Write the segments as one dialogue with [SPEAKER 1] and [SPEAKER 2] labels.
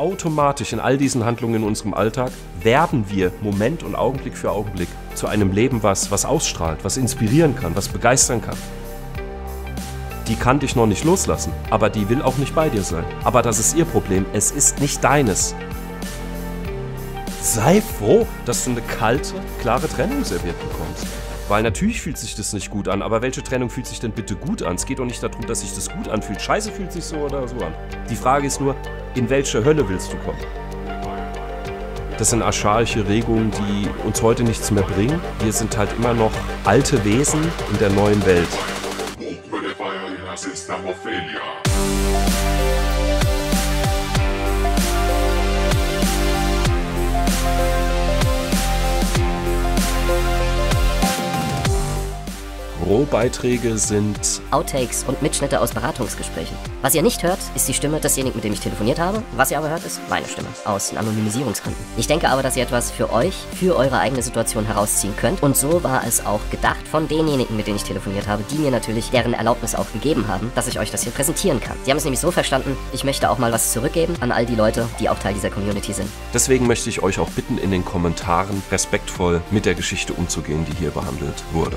[SPEAKER 1] automatisch in all diesen Handlungen in unserem Alltag, werden wir Moment und Augenblick für Augenblick zu einem Leben, was, was ausstrahlt, was inspirieren kann, was begeistern kann. Die kann dich noch nicht loslassen, aber die will auch nicht bei dir sein. Aber das ist ihr Problem, es ist nicht deines. Sei froh, dass du eine kalte, klare Trennung serviert bekommst. Weil natürlich fühlt sich das nicht gut an, aber welche Trennung fühlt sich denn bitte gut an? Es geht doch nicht darum, dass sich das gut anfühlt. Scheiße fühlt sich so oder so an. Die Frage ist nur, in welche Hölle willst du kommen? Das sind archaische Regungen, die uns heute nichts mehr bringen. Wir sind halt immer noch alte Wesen in der neuen Welt. Hope for the Bürobeiträge sind Outtakes und Mitschnitte aus Beratungsgesprächen. Was ihr nicht hört, ist die Stimme desjenigen, mit dem ich telefoniert habe. Was ihr aber hört, ist meine Stimme. Aus Anonymisierungsgründen. Ich denke aber, dass ihr etwas für euch, für eure eigene Situation herausziehen könnt. Und so war es auch gedacht von denjenigen, mit denen ich telefoniert habe, die mir natürlich deren Erlaubnis auch gegeben haben, dass ich euch das hier präsentieren kann. Sie haben es nämlich so verstanden, ich möchte auch mal was zurückgeben an all die Leute, die auch Teil dieser Community sind. Deswegen möchte ich euch auch bitten, in den Kommentaren respektvoll mit der Geschichte umzugehen, die hier behandelt wurde.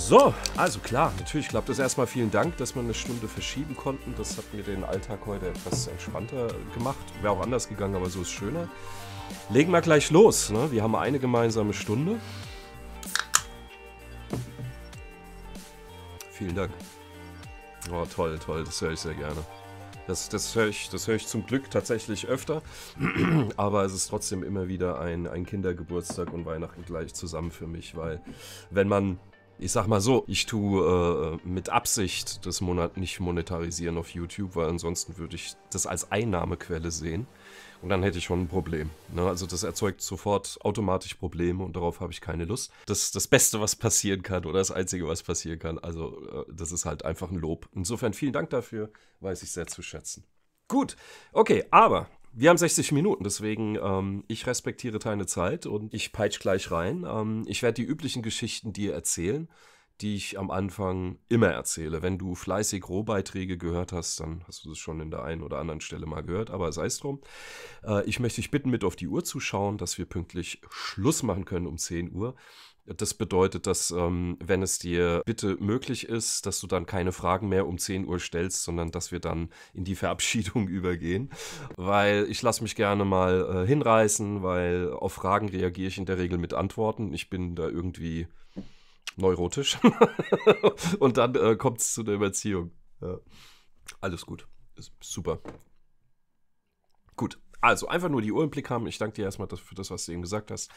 [SPEAKER 1] So, also klar, natürlich klappt das erstmal. Vielen Dank, dass wir eine Stunde verschieben konnten. Das hat mir den Alltag heute etwas entspannter gemacht. Wäre auch anders gegangen, aber so ist es schöner. Legen wir gleich los. Ne? Wir haben eine gemeinsame Stunde. Vielen Dank. Oh, toll, toll, das höre ich sehr gerne. Das, das höre ich, hör ich zum Glück tatsächlich öfter, aber es ist trotzdem immer wieder ein, ein Kindergeburtstag und Weihnachten gleich zusammen für mich, weil wenn man, ich sag mal so, ich tue äh, äh, mit Absicht das Monat nicht monetarisieren auf YouTube, weil ansonsten würde ich das als Einnahmequelle sehen. Und dann hätte ich schon ein Problem. Ne? Also das erzeugt sofort automatisch Probleme und darauf habe ich keine Lust. Das ist das Beste, was passieren kann oder das Einzige, was passieren kann. Also äh, das ist halt einfach ein Lob. Insofern vielen Dank dafür, weiß ich sehr zu schätzen. Gut, okay, aber wir haben 60 Minuten, deswegen ähm, ich respektiere deine Zeit und ich peitsche gleich rein. Ähm, ich werde die üblichen Geschichten dir erzählen die ich am Anfang immer erzähle. Wenn du fleißig Rohbeiträge gehört hast, dann hast du das schon in der einen oder anderen Stelle mal gehört, aber sei es drum. Äh, ich möchte dich bitten, mit auf die Uhr zu schauen, dass wir pünktlich Schluss machen können um 10 Uhr. Das bedeutet, dass ähm, wenn es dir bitte möglich ist, dass du dann keine Fragen mehr um 10 Uhr stellst, sondern dass wir dann in die Verabschiedung übergehen. Weil ich lasse mich gerne mal äh, hinreißen, weil auf Fragen reagiere ich in der Regel mit Antworten. Ich bin da irgendwie neurotisch. und dann äh, kommt es zu einer Überziehung. Ja. Alles gut. Ist super. Gut. Also einfach nur die Uhr im Blick haben. Ich danke dir erstmal für das, was du eben gesagt hast.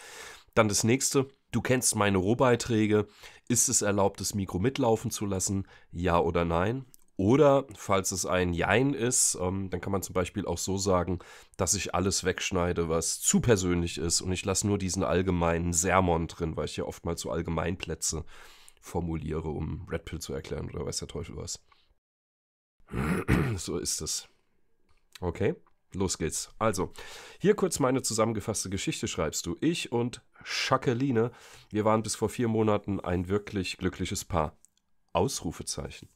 [SPEAKER 1] Dann das nächste. Du kennst meine Rohbeiträge. Ist es erlaubt, das Mikro mitlaufen zu lassen? Ja oder nein? Oder falls es ein Jein ist, ähm, dann kann man zum Beispiel auch so sagen, dass ich alles wegschneide, was zu persönlich ist und ich lasse nur diesen allgemeinen Sermon drin, weil ich ja oftmals so Allgemeinplätze formuliere, um Red Pill zu erklären oder weiß der Teufel was. so ist es. Okay, los geht's. Also, hier kurz meine zusammengefasste Geschichte schreibst du. Ich und Jacqueline, wir waren bis vor vier Monaten ein wirklich glückliches Paar. Ausrufezeichen.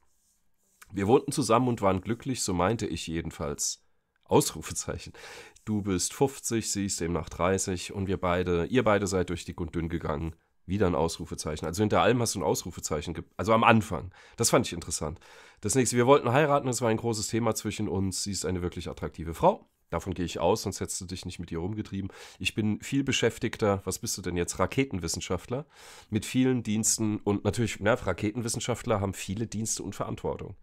[SPEAKER 1] Wir wohnten zusammen und waren glücklich, so meinte ich jedenfalls. Ausrufezeichen. Du bist 50, sie ist demnach 30 und wir beide, ihr beide seid durch dick und dünn gegangen. Wieder ein Ausrufezeichen. Also hinter allem hast du ein Ausrufezeichen, also am Anfang. Das fand ich interessant. Das nächste, wir wollten heiraten, das war ein großes Thema zwischen uns. Sie ist eine wirklich attraktive Frau. Davon gehe ich aus, sonst hättest du dich nicht mit ihr rumgetrieben. Ich bin viel beschäftigter, was bist du denn jetzt, Raketenwissenschaftler, mit vielen Diensten und natürlich, na, ne, Raketenwissenschaftler haben viele Dienste und Verantwortung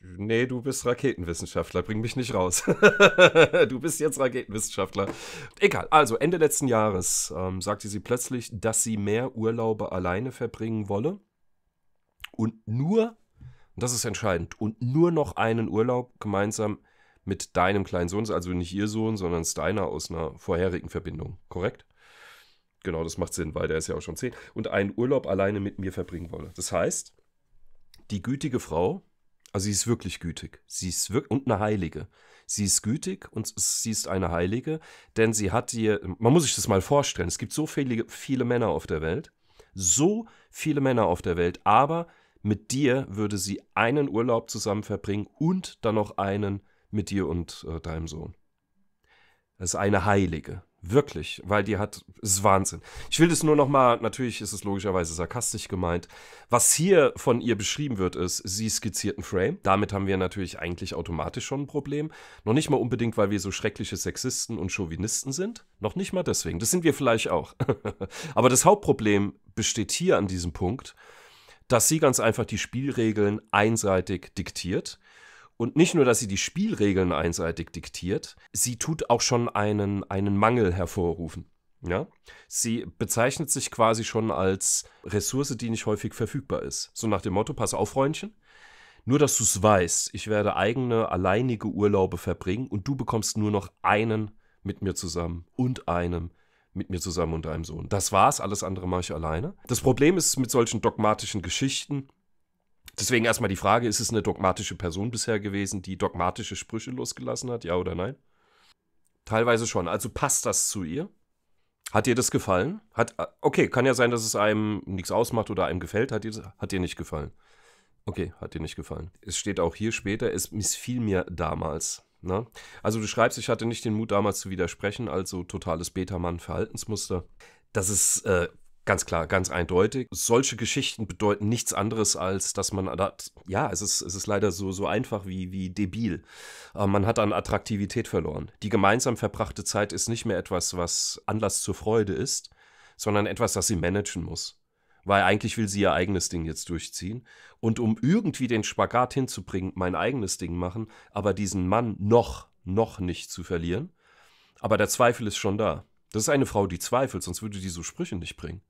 [SPEAKER 1] nee, du bist Raketenwissenschaftler, bring mich nicht raus. du bist jetzt Raketenwissenschaftler. Egal, also Ende letzten Jahres ähm, sagte sie plötzlich, dass sie mehr Urlaube alleine verbringen wolle und nur, und das ist entscheidend, und nur noch einen Urlaub gemeinsam mit deinem kleinen Sohn, also nicht ihr Sohn, sondern Steiner aus einer vorherigen Verbindung, korrekt? Genau, das macht Sinn, weil der ist ja auch schon zehn. Und einen Urlaub alleine mit mir verbringen wolle. Das heißt, die gütige Frau also sie ist wirklich gütig. Sie ist wirklich und eine Heilige. Sie ist gütig und sie ist eine Heilige, denn sie hat dir, man muss sich das mal vorstellen, es gibt so viele, viele Männer auf der Welt, so viele Männer auf der Welt, aber mit dir würde sie einen Urlaub zusammen verbringen und dann noch einen mit dir und äh, deinem Sohn. Das ist eine Heilige. Wirklich, weil die hat, ist Wahnsinn. Ich will das nur nochmal, natürlich ist es logischerweise sarkastisch gemeint. Was hier von ihr beschrieben wird, ist, sie skizziert einen Frame. Damit haben wir natürlich eigentlich automatisch schon ein Problem. Noch nicht mal unbedingt, weil wir so schreckliche Sexisten und Chauvinisten sind. Noch nicht mal deswegen. Das sind wir vielleicht auch. Aber das Hauptproblem besteht hier an diesem Punkt, dass sie ganz einfach die Spielregeln einseitig diktiert und nicht nur, dass sie die Spielregeln einseitig diktiert, sie tut auch schon einen, einen Mangel hervorrufen. Ja? Sie bezeichnet sich quasi schon als Ressource, die nicht häufig verfügbar ist. So nach dem Motto, pass auf, Freundchen, nur dass du es weißt, ich werde eigene, alleinige Urlaube verbringen und du bekommst nur noch einen mit mir zusammen und einem mit mir zusammen und einem Sohn. Das war's, alles andere mache ich alleine. Das Problem ist mit solchen dogmatischen Geschichten, Deswegen erstmal die Frage, ist es eine dogmatische Person bisher gewesen, die dogmatische Sprüche losgelassen hat, ja oder nein? Teilweise schon. Also passt das zu ihr? Hat dir das gefallen? Hat, okay, kann ja sein, dass es einem nichts ausmacht oder einem gefällt. Hat dir, hat dir nicht gefallen? Okay, hat dir nicht gefallen. Es steht auch hier später, es missfiel mir damals. Na? Ne? Also du schreibst, ich hatte nicht den Mut damals zu widersprechen, also totales Betamann-Verhaltensmuster. Das ist äh, Ganz klar, ganz eindeutig. Solche Geschichten bedeuten nichts anderes, als dass man, ja, es ist, es ist leider so, so einfach wie, wie debil. Äh, man hat an Attraktivität verloren. Die gemeinsam verbrachte Zeit ist nicht mehr etwas, was Anlass zur Freude ist, sondern etwas, das sie managen muss. Weil eigentlich will sie ihr eigenes Ding jetzt durchziehen. Und um irgendwie den Spagat hinzubringen, mein eigenes Ding machen, aber diesen Mann noch, noch nicht zu verlieren. Aber der Zweifel ist schon da. Das ist eine Frau, die zweifelt, sonst würde die so Sprüche nicht bringen.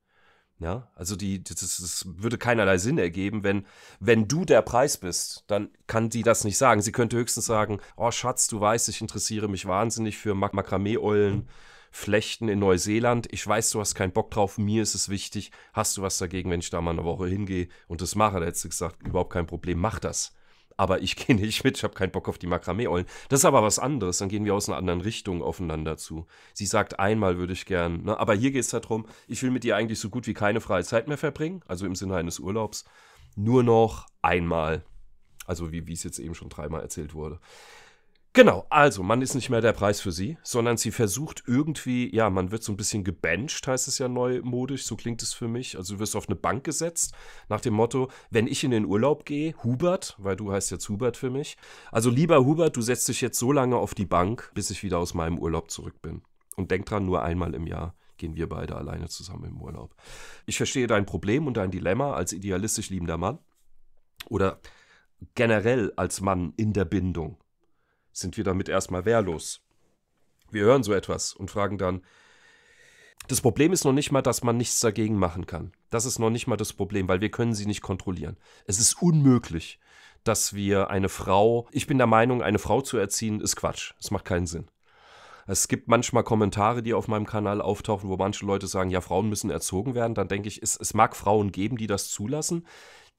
[SPEAKER 1] Ja, also die, das, das, würde keinerlei Sinn ergeben, wenn, wenn du der Preis bist, dann kann die das nicht sagen. Sie könnte höchstens sagen, oh Schatz, du weißt, ich interessiere mich wahnsinnig für Mak Makramee-Eulen, Flechten in Neuseeland. Ich weiß, du hast keinen Bock drauf, mir ist es wichtig. Hast du was dagegen, wenn ich da mal eine Woche hingehe und das mache? Da hättest du gesagt, überhaupt kein Problem, mach das aber ich gehe nicht mit, ich habe keinen Bock auf die Makramee-Eulen. Das ist aber was anderes, dann gehen wir aus einer anderen Richtung aufeinander zu. Sie sagt, einmal würde ich gern, ne? aber hier geht es darum, ich will mit ihr eigentlich so gut wie keine freie Zeit mehr verbringen, also im Sinne eines Urlaubs, nur noch einmal. Also wie es jetzt eben schon dreimal erzählt wurde. Genau, also man ist nicht mehr der Preis für sie, sondern sie versucht irgendwie, ja, man wird so ein bisschen gebancht, heißt es ja neumodisch, so klingt es für mich. Also du wirst auf eine Bank gesetzt, nach dem Motto, wenn ich in den Urlaub gehe, Hubert, weil du heißt jetzt Hubert für mich. Also lieber Hubert, du setzt dich jetzt so lange auf die Bank, bis ich wieder aus meinem Urlaub zurück bin. Und denk dran, nur einmal im Jahr gehen wir beide alleine zusammen im Urlaub. Ich verstehe dein Problem und dein Dilemma als idealistisch liebender Mann oder generell als Mann in der Bindung sind wir damit erstmal wehrlos. Wir hören so etwas und fragen dann, das Problem ist noch nicht mal, dass man nichts dagegen machen kann. Das ist noch nicht mal das Problem, weil wir können sie nicht kontrollieren. Es ist unmöglich, dass wir eine Frau, ich bin der Meinung, eine Frau zu erziehen, ist Quatsch. Es macht keinen Sinn. Es gibt manchmal Kommentare, die auf meinem Kanal auftauchen, wo manche Leute sagen, ja, Frauen müssen erzogen werden. Dann denke ich, es, es mag Frauen geben, die das zulassen.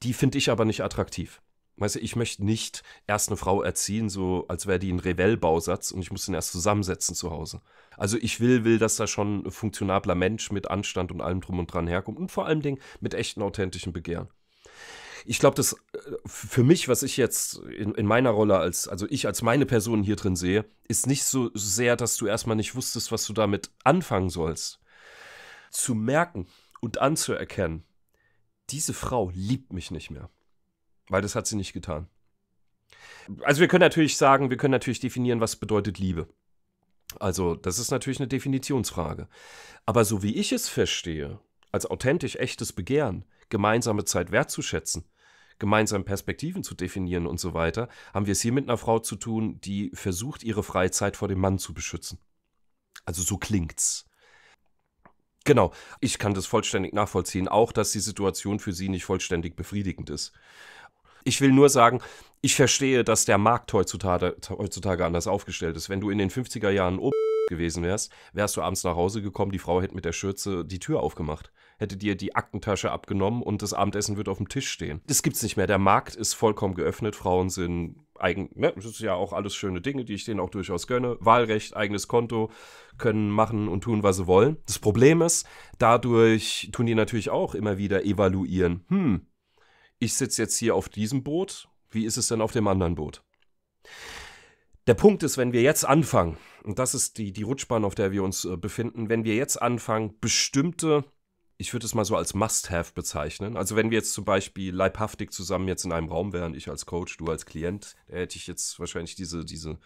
[SPEAKER 1] Die finde ich aber nicht attraktiv. Weißt du, ich möchte nicht erst eine Frau erziehen, so als wäre die ein Revell-Bausatz und ich muss den erst zusammensetzen zu Hause. Also ich will, will, dass da schon ein funktionabler Mensch mit Anstand und allem drum und dran herkommt und vor allen Dingen mit echten, authentischen Begehren. Ich glaube, das äh, für mich, was ich jetzt in, in, meiner Rolle als, also ich als meine Person hier drin sehe, ist nicht so sehr, dass du erstmal nicht wusstest, was du damit anfangen sollst. Zu merken und anzuerkennen, diese Frau liebt mich nicht mehr weil das hat sie nicht getan. Also wir können natürlich sagen, wir können natürlich definieren, was bedeutet Liebe. Also das ist natürlich eine Definitionsfrage. Aber so wie ich es verstehe, als authentisch echtes Begehren, gemeinsame Zeit wertzuschätzen, gemeinsam Perspektiven zu definieren und so weiter, haben wir es hier mit einer Frau zu tun, die versucht, ihre Freizeit vor dem Mann zu beschützen. Also so klingt's. Genau, ich kann das vollständig nachvollziehen, auch dass die Situation für sie nicht vollständig befriedigend ist. Ich will nur sagen, ich verstehe, dass der Markt heutzutage, heutzutage anders aufgestellt ist. Wenn du in den 50er Jahren Ob gewesen wärst, wärst du abends nach Hause gekommen, die Frau hätte mit der Schürze die Tür aufgemacht, hätte dir die Aktentasche abgenommen und das Abendessen wird auf dem Tisch stehen. Das gibt's nicht mehr. Der Markt ist vollkommen geöffnet. Frauen sind eigen, ne, das ist ja auch alles schöne Dinge, die ich denen auch durchaus gönne. Wahlrecht, eigenes Konto, können machen und tun, was sie wollen. Das Problem ist, dadurch tun die natürlich auch immer wieder evaluieren. Hm, ich sitze jetzt hier auf diesem Boot, wie ist es denn auf dem anderen Boot? Der Punkt ist, wenn wir jetzt anfangen, und das ist die, die Rutschbahn, auf der wir uns äh, befinden, wenn wir jetzt anfangen, bestimmte, ich würde es mal so als Must-Have bezeichnen, also wenn wir jetzt zum Beispiel leibhaftig zusammen jetzt in einem Raum wären, ich als Coach, du als Klient, hätte ich jetzt wahrscheinlich diese, diese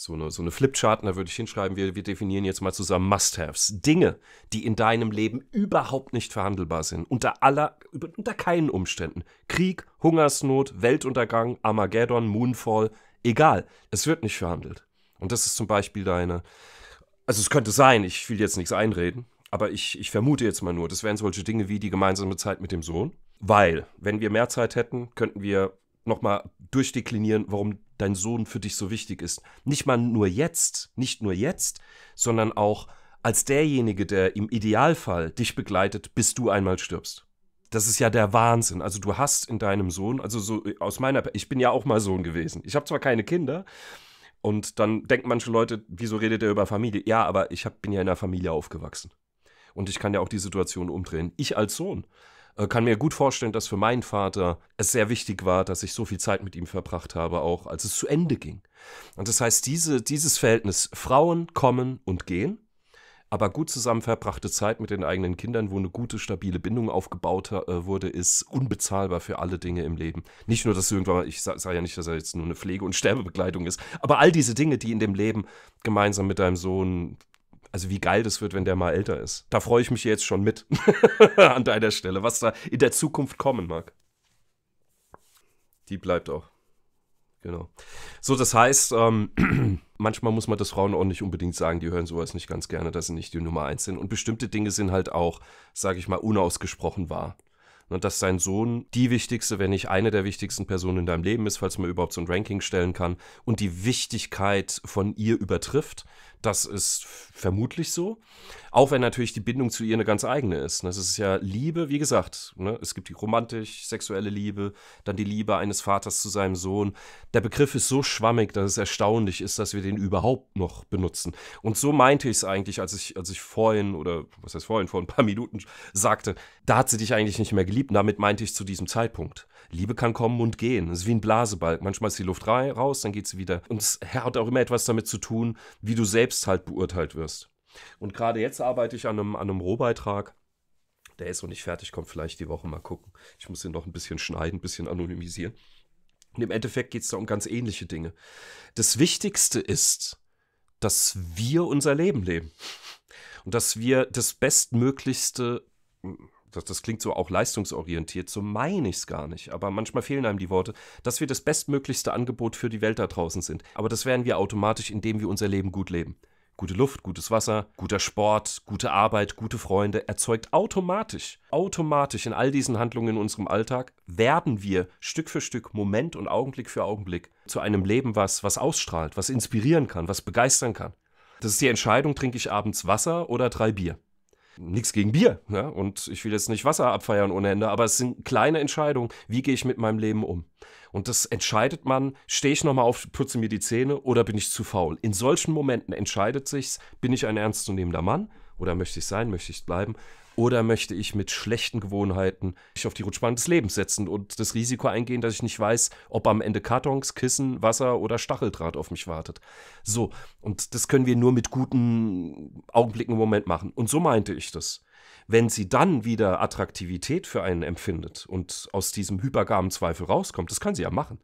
[SPEAKER 1] so eine, so eine Flipchart, da würde ich hinschreiben, wir, wir definieren jetzt mal zusammen Must-Haves. Dinge, die in deinem Leben überhaupt nicht verhandelbar sind. Unter aller, unter keinen Umständen. Krieg, Hungersnot, Weltuntergang, Armageddon, Moonfall, egal. Es wird nicht verhandelt. Und das ist zum Beispiel deine, also es könnte sein, ich will jetzt nichts einreden, aber ich, ich vermute jetzt mal nur, das wären solche Dinge wie die gemeinsame Zeit mit dem Sohn. Weil, wenn wir mehr Zeit hätten, könnten wir nochmal durchdeklinieren, warum dein Sohn für dich so wichtig ist. Nicht mal nur jetzt, nicht nur jetzt, sondern auch als derjenige, der im Idealfall dich begleitet, bis du einmal stirbst. Das ist ja der Wahnsinn. Also du hast in deinem Sohn, also so aus meiner, ich bin ja auch mal Sohn gewesen. Ich habe zwar keine Kinder und dann denken manche Leute, wieso redet er über Familie? Ja, aber ich hab, bin ja in einer Familie aufgewachsen. Und ich kann ja auch die Situation umdrehen. Ich als Sohn äh, kann mir gut vorstellen, dass für meinen Vater es sehr wichtig war, dass ich so viel Zeit mit ihm verbracht habe, auch als es zu Ende ging. Und das heißt, diese, dieses Verhältnis, Frauen kommen und gehen, aber gut zusammen verbrachte Zeit mit den eigenen Kindern, wo eine gute, stabile Bindung aufgebaut äh, wurde, ist unbezahlbar für alle Dinge im Leben. Nicht nur, dass irgendwann, ich sage sag ja nicht, dass er jetzt nur eine Pflege- und Sterbebegleitung ist, aber all diese Dinge, die in dem Leben gemeinsam mit deinem Sohn also wie geil das wird, wenn der mal älter ist. Da freue ich mich jetzt schon mit an deiner Stelle, was da in der Zukunft kommen mag. Die bleibt auch. Genau. So, das heißt, ähm, manchmal muss man das Frauen auch nicht unbedingt sagen, die hören sowas nicht ganz gerne, dass sie nicht die Nummer eins sind. Und bestimmte Dinge sind halt auch, sage ich mal, unausgesprochen wahr und dass sein Sohn die wichtigste, wenn nicht eine der wichtigsten Personen in deinem Leben ist, falls man überhaupt so ein Ranking stellen kann und die Wichtigkeit von ihr übertrifft. Das ist vermutlich so. Auch wenn natürlich die Bindung zu ihr eine ganz eigene ist. Das ne? ist ja Liebe, wie gesagt. Ne? Es gibt die romantisch, sexuelle Liebe, dann die Liebe eines Vaters zu seinem Sohn. Der Begriff ist so schwammig, dass es erstaunlich ist, dass wir den überhaupt noch benutzen. Und so meinte ich es eigentlich, als ich, als ich vorhin, oder was heißt vorhin, vor ein paar Minuten sagte, da hat sie dich eigentlich nicht mehr geliebt. Und damit meinte ich zu diesem Zeitpunkt. Liebe kann kommen und gehen. Es ist wie ein Blasebalg. Manchmal ist die Luft raus, dann geht sie wieder. Und es hat auch immer etwas damit zu tun, wie du selbst halt beurteilt wirst. Und gerade jetzt arbeite ich an einem, an einem Rohbeitrag. Der ist noch nicht fertig, kommt vielleicht die Woche mal gucken. Ich muss ihn noch ein bisschen schneiden, ein bisschen anonymisieren. Und im Endeffekt geht es da um ganz ähnliche Dinge. Das Wichtigste ist, dass wir unser Leben leben. Und dass wir das Bestmöglichste, das, das klingt so auch leistungsorientiert, so meine ich es gar nicht, aber manchmal fehlen einem die Worte, dass wir das bestmöglichste Angebot für die Welt da draußen sind. Aber das werden wir automatisch, indem wir unser Leben gut leben. Gute Luft, gutes Wasser, guter Sport, gute Arbeit, gute Freunde erzeugt automatisch, automatisch in all diesen Handlungen in unserem Alltag werden wir Stück für Stück, Moment und Augenblick für Augenblick zu einem Leben, was, was ausstrahlt, was inspirieren kann, was begeistern kann. Das ist die Entscheidung, trinke ich abends Wasser oder drei Bier. Nichts gegen Bier, ne? und ich will jetzt nicht Wasser abfeiern ohne Ende, aber es sind kleine Entscheidungen, wie gehe ich mit meinem Leben um. Und das entscheidet man, stehe ich nochmal auf, putze mir die Zähne oder bin ich zu faul. In solchen Momenten entscheidet sich's, bin ich ein ernstzunehmender Mann oder möchte ich sein, möchte ich bleiben oder möchte ich mit schlechten Gewohnheiten mich auf die Rutschbahn des Lebens setzen und das Risiko eingehen, dass ich nicht weiß, ob am Ende Kartons, Kissen, Wasser oder Stacheldraht auf mich wartet. So, und das können wir nur mit guten Augenblicken im Moment machen. Und so meinte ich das. Wenn sie dann wieder Attraktivität für einen empfindet und aus diesem hypergamen Zweifel rauskommt, das kann sie ja machen.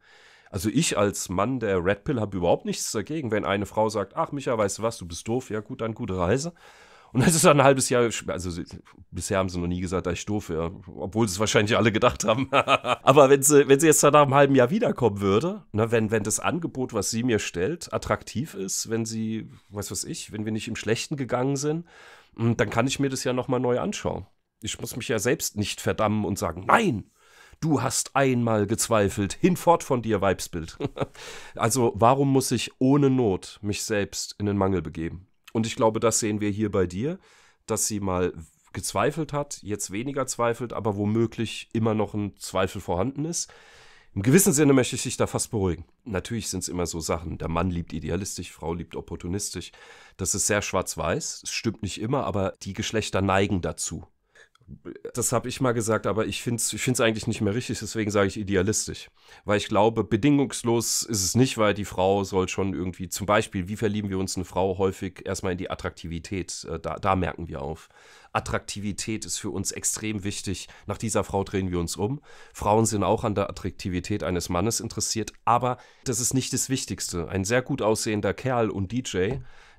[SPEAKER 1] Also ich als Mann der Red Pill habe überhaupt nichts dagegen, wenn eine Frau sagt, ach Micha, weißt du was, du bist doof, ja gut, dann gute Reise. Und das ist dann ein halbes Jahr, also bisher haben sie noch nie gesagt, dass ich doof wäre, obwohl sie es wahrscheinlich alle gedacht haben. Aber wenn sie, wenn sie jetzt dann nach einem halben Jahr wiederkommen würde, ne, wenn, wenn das Angebot, was sie mir stellt, attraktiv ist, wenn sie, weiß was ich, wenn wir nicht im Schlechten gegangen sind, hm, dann kann ich mir das ja nochmal neu anschauen. Ich muss mich ja selbst nicht verdammen und sagen, nein, du hast einmal gezweifelt, hinfort von dir, Weibsbild. also warum muss ich ohne Not mich selbst in den Mangel begeben? Und ich glaube, das sehen wir hier bei dir, dass sie mal gezweifelt hat, jetzt weniger zweifelt, aber womöglich immer noch ein Zweifel vorhanden ist. Im gewissen Sinne möchte ich dich da fast beruhigen. Natürlich sind es immer so Sachen. Der Mann liebt idealistisch, Frau liebt opportunistisch. Das ist sehr schwarz-weiß. Es stimmt nicht immer, aber die Geschlechter neigen dazu das habe ich mal gesagt, aber ich finde es ich find's eigentlich nicht mehr richtig, deswegen sage ich idealistisch. Weil ich glaube, bedingungslos ist es nicht, weil die Frau soll schon irgendwie, zum Beispiel, wie verlieben wir uns eine Frau häufig erstmal in die Attraktivität? Äh, da, da merken wir auf. Attraktivität ist für uns extrem wichtig. Nach dieser Frau drehen wir uns um. Frauen sind auch an der Attraktivität eines Mannes interessiert, aber das ist nicht das Wichtigste. Ein sehr gut aussehender Kerl und DJ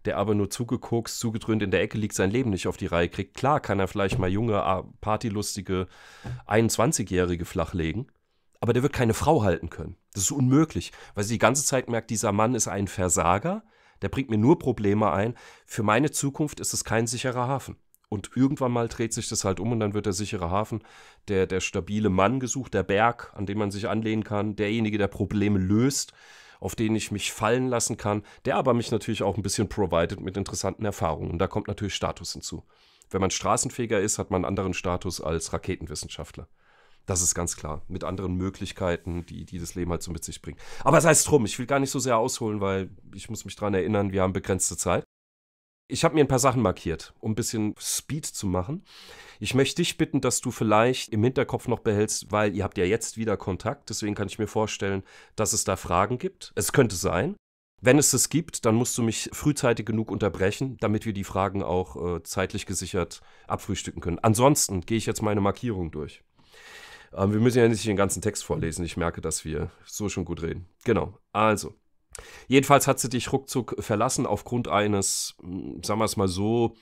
[SPEAKER 1] der aber nur zugekokst, zugedröhnt in der Ecke liegt, sein Leben nicht auf die Reihe kriegt. Klar kann er vielleicht mal junge, ah, partylustige 21-Jährige flachlegen, aber der wird keine Frau halten können. Das ist unmöglich, weil sie die ganze Zeit merkt, dieser Mann ist ein Versager, der bringt mir nur Probleme ein. Für meine Zukunft ist es kein sicherer Hafen. Und irgendwann mal dreht sich das halt um und dann wird der sichere Hafen, der, der stabile Mann gesucht, der Berg, an dem man sich anlehnen kann, derjenige, der Probleme löst, auf den ich mich fallen lassen kann, der aber mich natürlich auch ein bisschen provided mit interessanten Erfahrungen. Und da kommt natürlich Status hinzu. Wenn man Straßenfeger ist, hat man einen anderen Status als Raketenwissenschaftler. Das ist ganz klar. Mit anderen Möglichkeiten, die, dieses Leben halt so mit sich bringt. Aber sei es drum, ich will gar nicht so sehr ausholen, weil ich muss mich daran erinnern, wir haben begrenzte Zeit. Ich habe mir ein paar Sachen markiert, um ein bisschen Speed zu machen. Ich möchte dich bitten, dass du vielleicht im Hinterkopf noch behältst, weil ihr habt ja jetzt wieder Kontakt. Deswegen kann ich mir vorstellen, dass es da Fragen gibt. Es könnte sein. Wenn es das gibt, dann musst du mich frühzeitig genug unterbrechen, damit wir die Fragen auch äh, zeitlich gesichert abfrühstücken können. Ansonsten gehe ich jetzt meine Markierung durch. Ähm, wir müssen ja nicht den ganzen Text vorlesen. Ich merke, dass wir so schon gut reden. Genau. Also, Jedenfalls hat sie dich ruckzuck verlassen aufgrund eines, hm, sagen wir es mal so,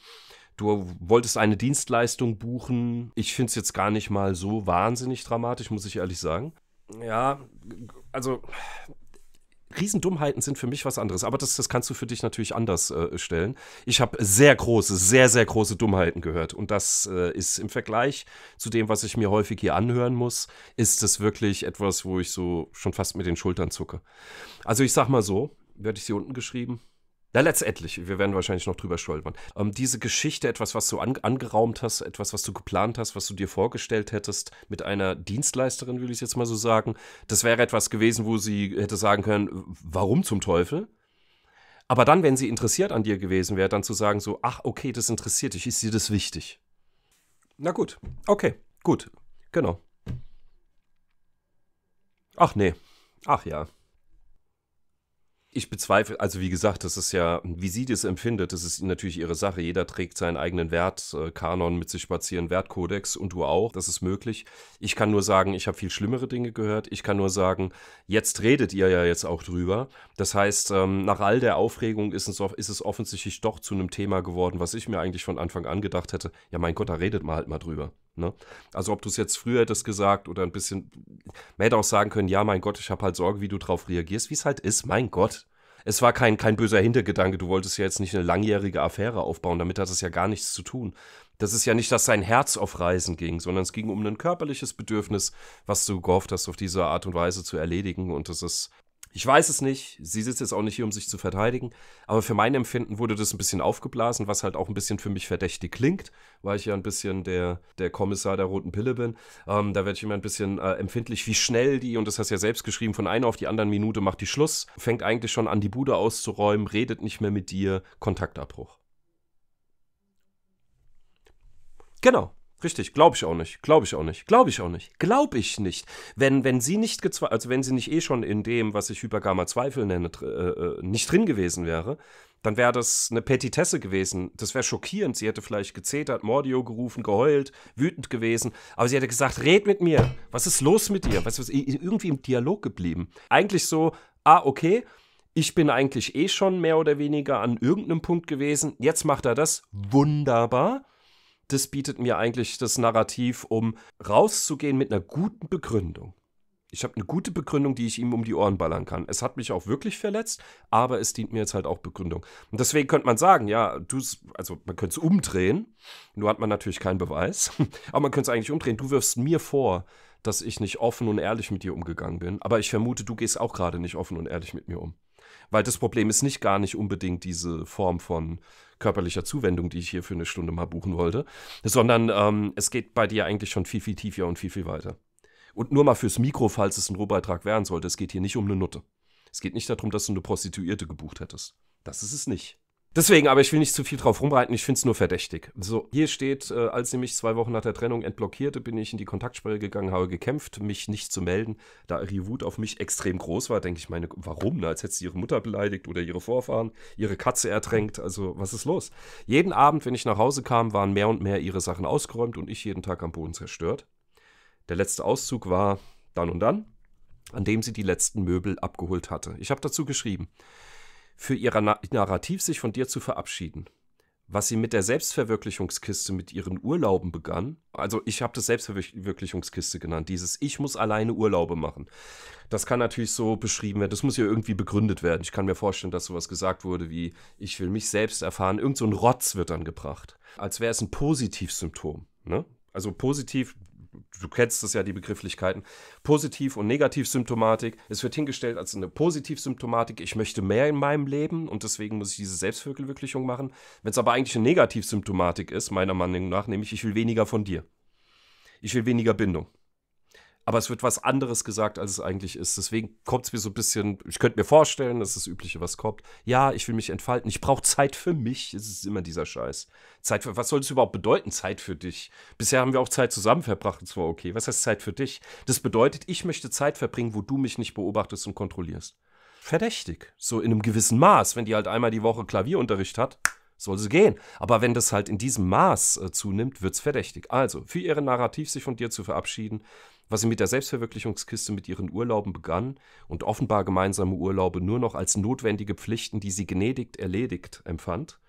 [SPEAKER 1] du wolltest eine Dienstleistung buchen. Ich finde es jetzt gar nicht mal so wahnsinnig dramatisch, muss ich ehrlich sagen. Ja, also Riesendummheiten sind für mich was anderes, aber das, das kannst du für dich natürlich anders äh, stellen. Ich habe sehr große, sehr, sehr große Dummheiten gehört und das äh, ist im Vergleich zu dem, was ich mir häufig hier anhören muss, ist das wirklich etwas, wo ich so schon fast mit den Schultern zucke. Also ich sag mal so, werde ich sie unten geschrieben, na, letztendlich, wir werden wahrscheinlich noch drüber stolpern. Ähm, diese Geschichte, etwas, was du an, angeraumt hast, etwas, was du geplant hast, was du dir vorgestellt hättest, mit einer Dienstleisterin, will ich jetzt mal so sagen, das wäre etwas gewesen, wo sie hätte sagen können, warum zum Teufel? Aber dann, wenn sie interessiert an dir gewesen wäre, dann zu sagen so, ach, okay, das interessiert dich, ist dir das wichtig? Na gut, okay, gut, genau. Ach nee, ach ja ich bezweifle, also wie gesagt, das ist ja, wie sie das empfindet, das ist natürlich ihre Sache. Jeder trägt seinen eigenen Wertkanon äh, mit sich spazieren, Wertkodex und du auch, das ist möglich. Ich kann nur sagen, ich habe viel schlimmere Dinge gehört. Ich kann nur sagen, jetzt redet ihr ja jetzt auch drüber. Das heißt, ähm, nach all der Aufregung ist es, ist es offensichtlich doch zu einem Thema geworden, was ich mir eigentlich von Anfang an gedacht hätte, ja mein Gott, da redet man halt mal drüber. Ne? Also ob du es jetzt früher hättest gesagt oder ein bisschen, man hätte auch sagen können, ja, mein Gott, ich habe halt Sorge, wie du drauf reagierst, wie es halt ist, mein Gott. Es war kein, kein böser Hintergedanke, du wolltest ja jetzt nicht eine langjährige Affäre aufbauen, damit hat es ja gar nichts zu tun. Das ist ja nicht, dass sein Herz auf Reisen ging, sondern es ging um ein körperliches Bedürfnis, was du gehofft hast, auf diese Art und Weise zu erledigen. Und das ist ich weiß es nicht. Sie sitzt jetzt auch nicht hier, um sich zu verteidigen. Aber für mein Empfinden wurde das ein bisschen aufgeblasen, was halt auch ein bisschen für mich verdächtig klingt, weil ich ja ein bisschen der, der Kommissar der roten Pille bin. Ähm, da werde ich immer ein bisschen äh, empfindlich, wie schnell die, und das hast du ja selbst geschrieben, von einer auf die anderen Minute macht die Schluss, fängt eigentlich schon an, die Bude auszuräumen, redet nicht mehr mit dir, Kontaktabbruch. Genau. Richtig, glaube ich auch nicht. Glaube ich auch nicht. Glaube ich auch nicht. Glaube ich nicht. Wenn, wenn sie nicht also wenn sie nicht eh schon in dem, was ich Hypergamma Zweifel nenne, äh, äh, nicht drin gewesen wäre, dann wäre das eine Petitesse gewesen. Das wäre schockierend. Sie hätte vielleicht gezetert, Mordio gerufen, geheult, wütend gewesen. Aber sie hätte gesagt, red mit mir. Was ist los mit dir? Was ist irgendwie im Dialog geblieben? Eigentlich so, ah, okay, ich bin eigentlich eh schon mehr oder weniger an irgendeinem Punkt gewesen. Jetzt macht er das wunderbar das bietet mir eigentlich das Narrativ, um rauszugehen mit einer guten Begründung. Ich habe eine gute Begründung, die ich ihm um die Ohren ballern kann. Es hat mich auch wirklich verletzt, aber es dient mir jetzt halt auch Begründung. Und deswegen könnte man sagen, ja, du, also man könnte es umdrehen, nur hat man natürlich keinen Beweis, aber man könnte es eigentlich umdrehen. Du wirfst mir vor, dass ich nicht offen und ehrlich mit dir umgegangen bin, aber ich vermute, du gehst auch gerade nicht offen und ehrlich mit mir um. Weil das Problem ist nicht gar nicht unbedingt diese Form von körperlicher Zuwendung, die ich hier für eine Stunde mal buchen wollte, sondern ähm, es geht bei dir eigentlich schon viel, viel tiefer und viel, viel weiter. Und nur mal fürs Mikro, falls es ein Rohbeitrag werden sollte, es geht hier nicht um eine Nutte. Es geht nicht darum, dass du eine Prostituierte gebucht hättest. Das ist es nicht. Deswegen, aber ich will nicht zu viel drauf rumreiten, ich finde es nur verdächtig. So, hier steht, äh, als sie mich zwei Wochen nach der Trennung entblockierte, bin ich in die Kontaktsperre gegangen, habe gekämpft, mich nicht zu melden. Da ihre Wut auf mich extrem groß war, denke ich, meine, warum? Na, als hätte sie ihre Mutter beleidigt oder ihre Vorfahren, ihre Katze ertränkt. Also, was ist los? Jeden Abend, wenn ich nach Hause kam, waren mehr und mehr ihre Sachen ausgeräumt und ich jeden Tag am Boden zerstört. Der letzte Auszug war dann und dann, an dem sie die letzten Möbel abgeholt hatte. Ich habe dazu geschrieben für ihr Narrativ sich von dir zu verabschieden. Was sie mit der Selbstverwirklichungskiste, mit ihren Urlauben begann, also ich habe das Selbstverwirklichungskiste genannt, dieses Ich muss alleine Urlaube machen. Das kann natürlich so beschrieben werden, das muss ja irgendwie begründet werden. Ich kann mir vorstellen, dass sowas gesagt wurde wie Ich will mich selbst erfahren, irgend so ein Rotz wird dann gebracht. Als wäre es ein Positivsymptom. Ne? Also positiv du kennst das ja, die Begrifflichkeiten. Positiv- und Negativsymptomatik. Es wird hingestellt als eine Positivsymptomatik. Ich möchte mehr in meinem Leben und deswegen muss ich diese Selbstverwirklichung machen. Wenn es aber eigentlich eine Negativsymptomatik ist, meiner Meinung nach, nämlich ich will weniger von dir. Ich will weniger Bindung aber es wird was anderes gesagt, als es eigentlich ist. Deswegen kommt es mir so ein bisschen, ich könnte mir vorstellen, dass das Übliche, was kommt. Ja, ich will mich entfalten, ich brauche Zeit für mich. Es ist immer dieser Scheiß. Zeit für, was soll das überhaupt bedeuten, Zeit für dich? Bisher haben wir auch Zeit zusammen verbracht, und zwar okay. Was heißt Zeit für dich? Das bedeutet, ich möchte Zeit verbringen, wo du mich nicht beobachtest und kontrollierst. Verdächtig. So in einem gewissen Maß. Wenn die halt einmal die Woche Klavierunterricht hat, soll sie gehen. Aber wenn das halt in diesem Maß äh, zunimmt, wird es verdächtig. Also, für ihre Narrativ sich von dir zu verabschieden, was sie mit der Selbstverwirklichungskiste mit ihren Urlauben begann und offenbar gemeinsame Urlaube nur noch als notwendige Pflichten, die sie gnädigt erledigt empfand,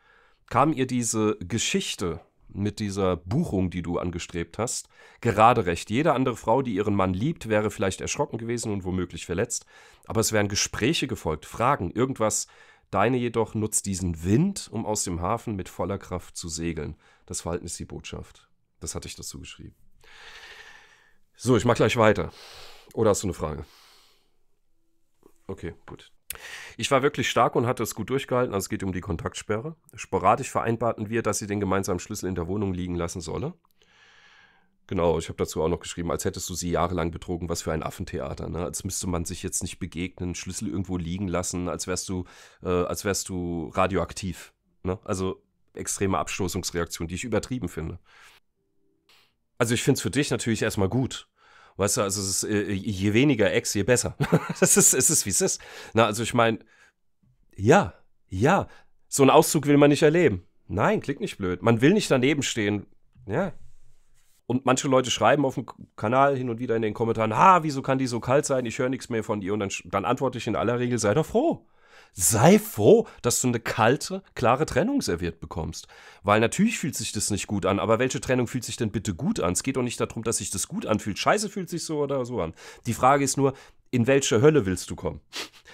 [SPEAKER 1] kam ihr diese Geschichte mit dieser Buchung, die du angestrebt hast, gerade recht. Jede andere Frau, die ihren Mann liebt, wäre vielleicht erschrocken gewesen und womöglich verletzt, aber es wären Gespräche gefolgt, Fragen, irgendwas. Deine jedoch nutzt diesen Wind, um aus dem Hafen mit voller Kraft zu segeln. Das Verhalten ist die Botschaft. Das hatte ich dazu geschrieben. So, ich mach gleich weiter. Oder hast du eine Frage? Okay, gut. Ich war wirklich stark und hatte es gut durchgehalten. Also es geht um die Kontaktsperre. Sporadisch vereinbarten wir, dass sie den gemeinsamen Schlüssel in der Wohnung liegen lassen solle. Genau, ich habe dazu auch noch geschrieben, als hättest du sie jahrelang betrogen, was für ein Affentheater, ne? Als müsste man sich jetzt nicht begegnen, Schlüssel irgendwo liegen lassen, als wärst du, äh, als wärst du radioaktiv. Ne? Also extreme Abstoßungsreaktion, die ich übertrieben finde. Also ich finde es für dich natürlich erstmal gut. Weißt du, also ist, äh, je weniger Ex, je besser. das ist, es ist, wie es ist. Na, also ich meine, ja, ja, so einen Auszug will man nicht erleben. Nein, klingt nicht blöd. Man will nicht daneben stehen. Ja. Und manche Leute schreiben auf dem Kanal hin und wieder in den Kommentaren, ha, wieso kann die so kalt sein? Ich höre nichts mehr von ihr. Und dann, dann antworte ich in aller Regel, sei doch froh sei froh, dass du eine kalte, klare Trennung serviert bekommst. Weil natürlich fühlt sich das nicht gut an, aber welche Trennung fühlt sich denn bitte gut an? Es geht doch nicht darum, dass sich das gut anfühlt. Scheiße fühlt sich so oder so an. Die Frage ist nur, in welche Hölle willst du kommen?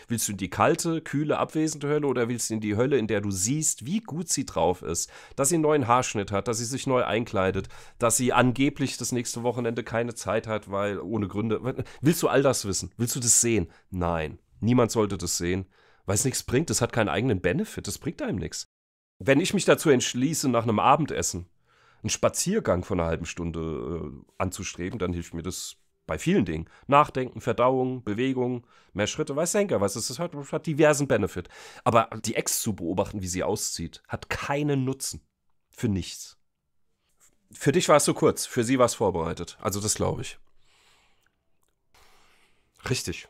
[SPEAKER 1] Willst du in die kalte, kühle, abwesende Hölle oder willst du in die Hölle, in der du siehst, wie gut sie drauf ist, dass sie einen neuen Haarschnitt hat, dass sie sich neu einkleidet, dass sie angeblich das nächste Wochenende keine Zeit hat, weil ohne Gründe. Willst du all das wissen? Willst du das sehen? Nein, niemand sollte das sehen weil es nichts bringt. Es hat keinen eigenen Benefit, es bringt einem nichts. Wenn ich mich dazu entschließe, nach einem Abendessen einen Spaziergang von einer halben Stunde äh, anzustreben, dann hilft mir das bei vielen Dingen. Nachdenken, Verdauung, Bewegung, mehr Schritte, weiß Henker, was es hat, hat diversen Benefit. Aber die Ex zu beobachten, wie sie auszieht, hat keinen Nutzen. Für nichts. Für dich war es so kurz, für sie war es vorbereitet. Also das glaube ich. Richtig.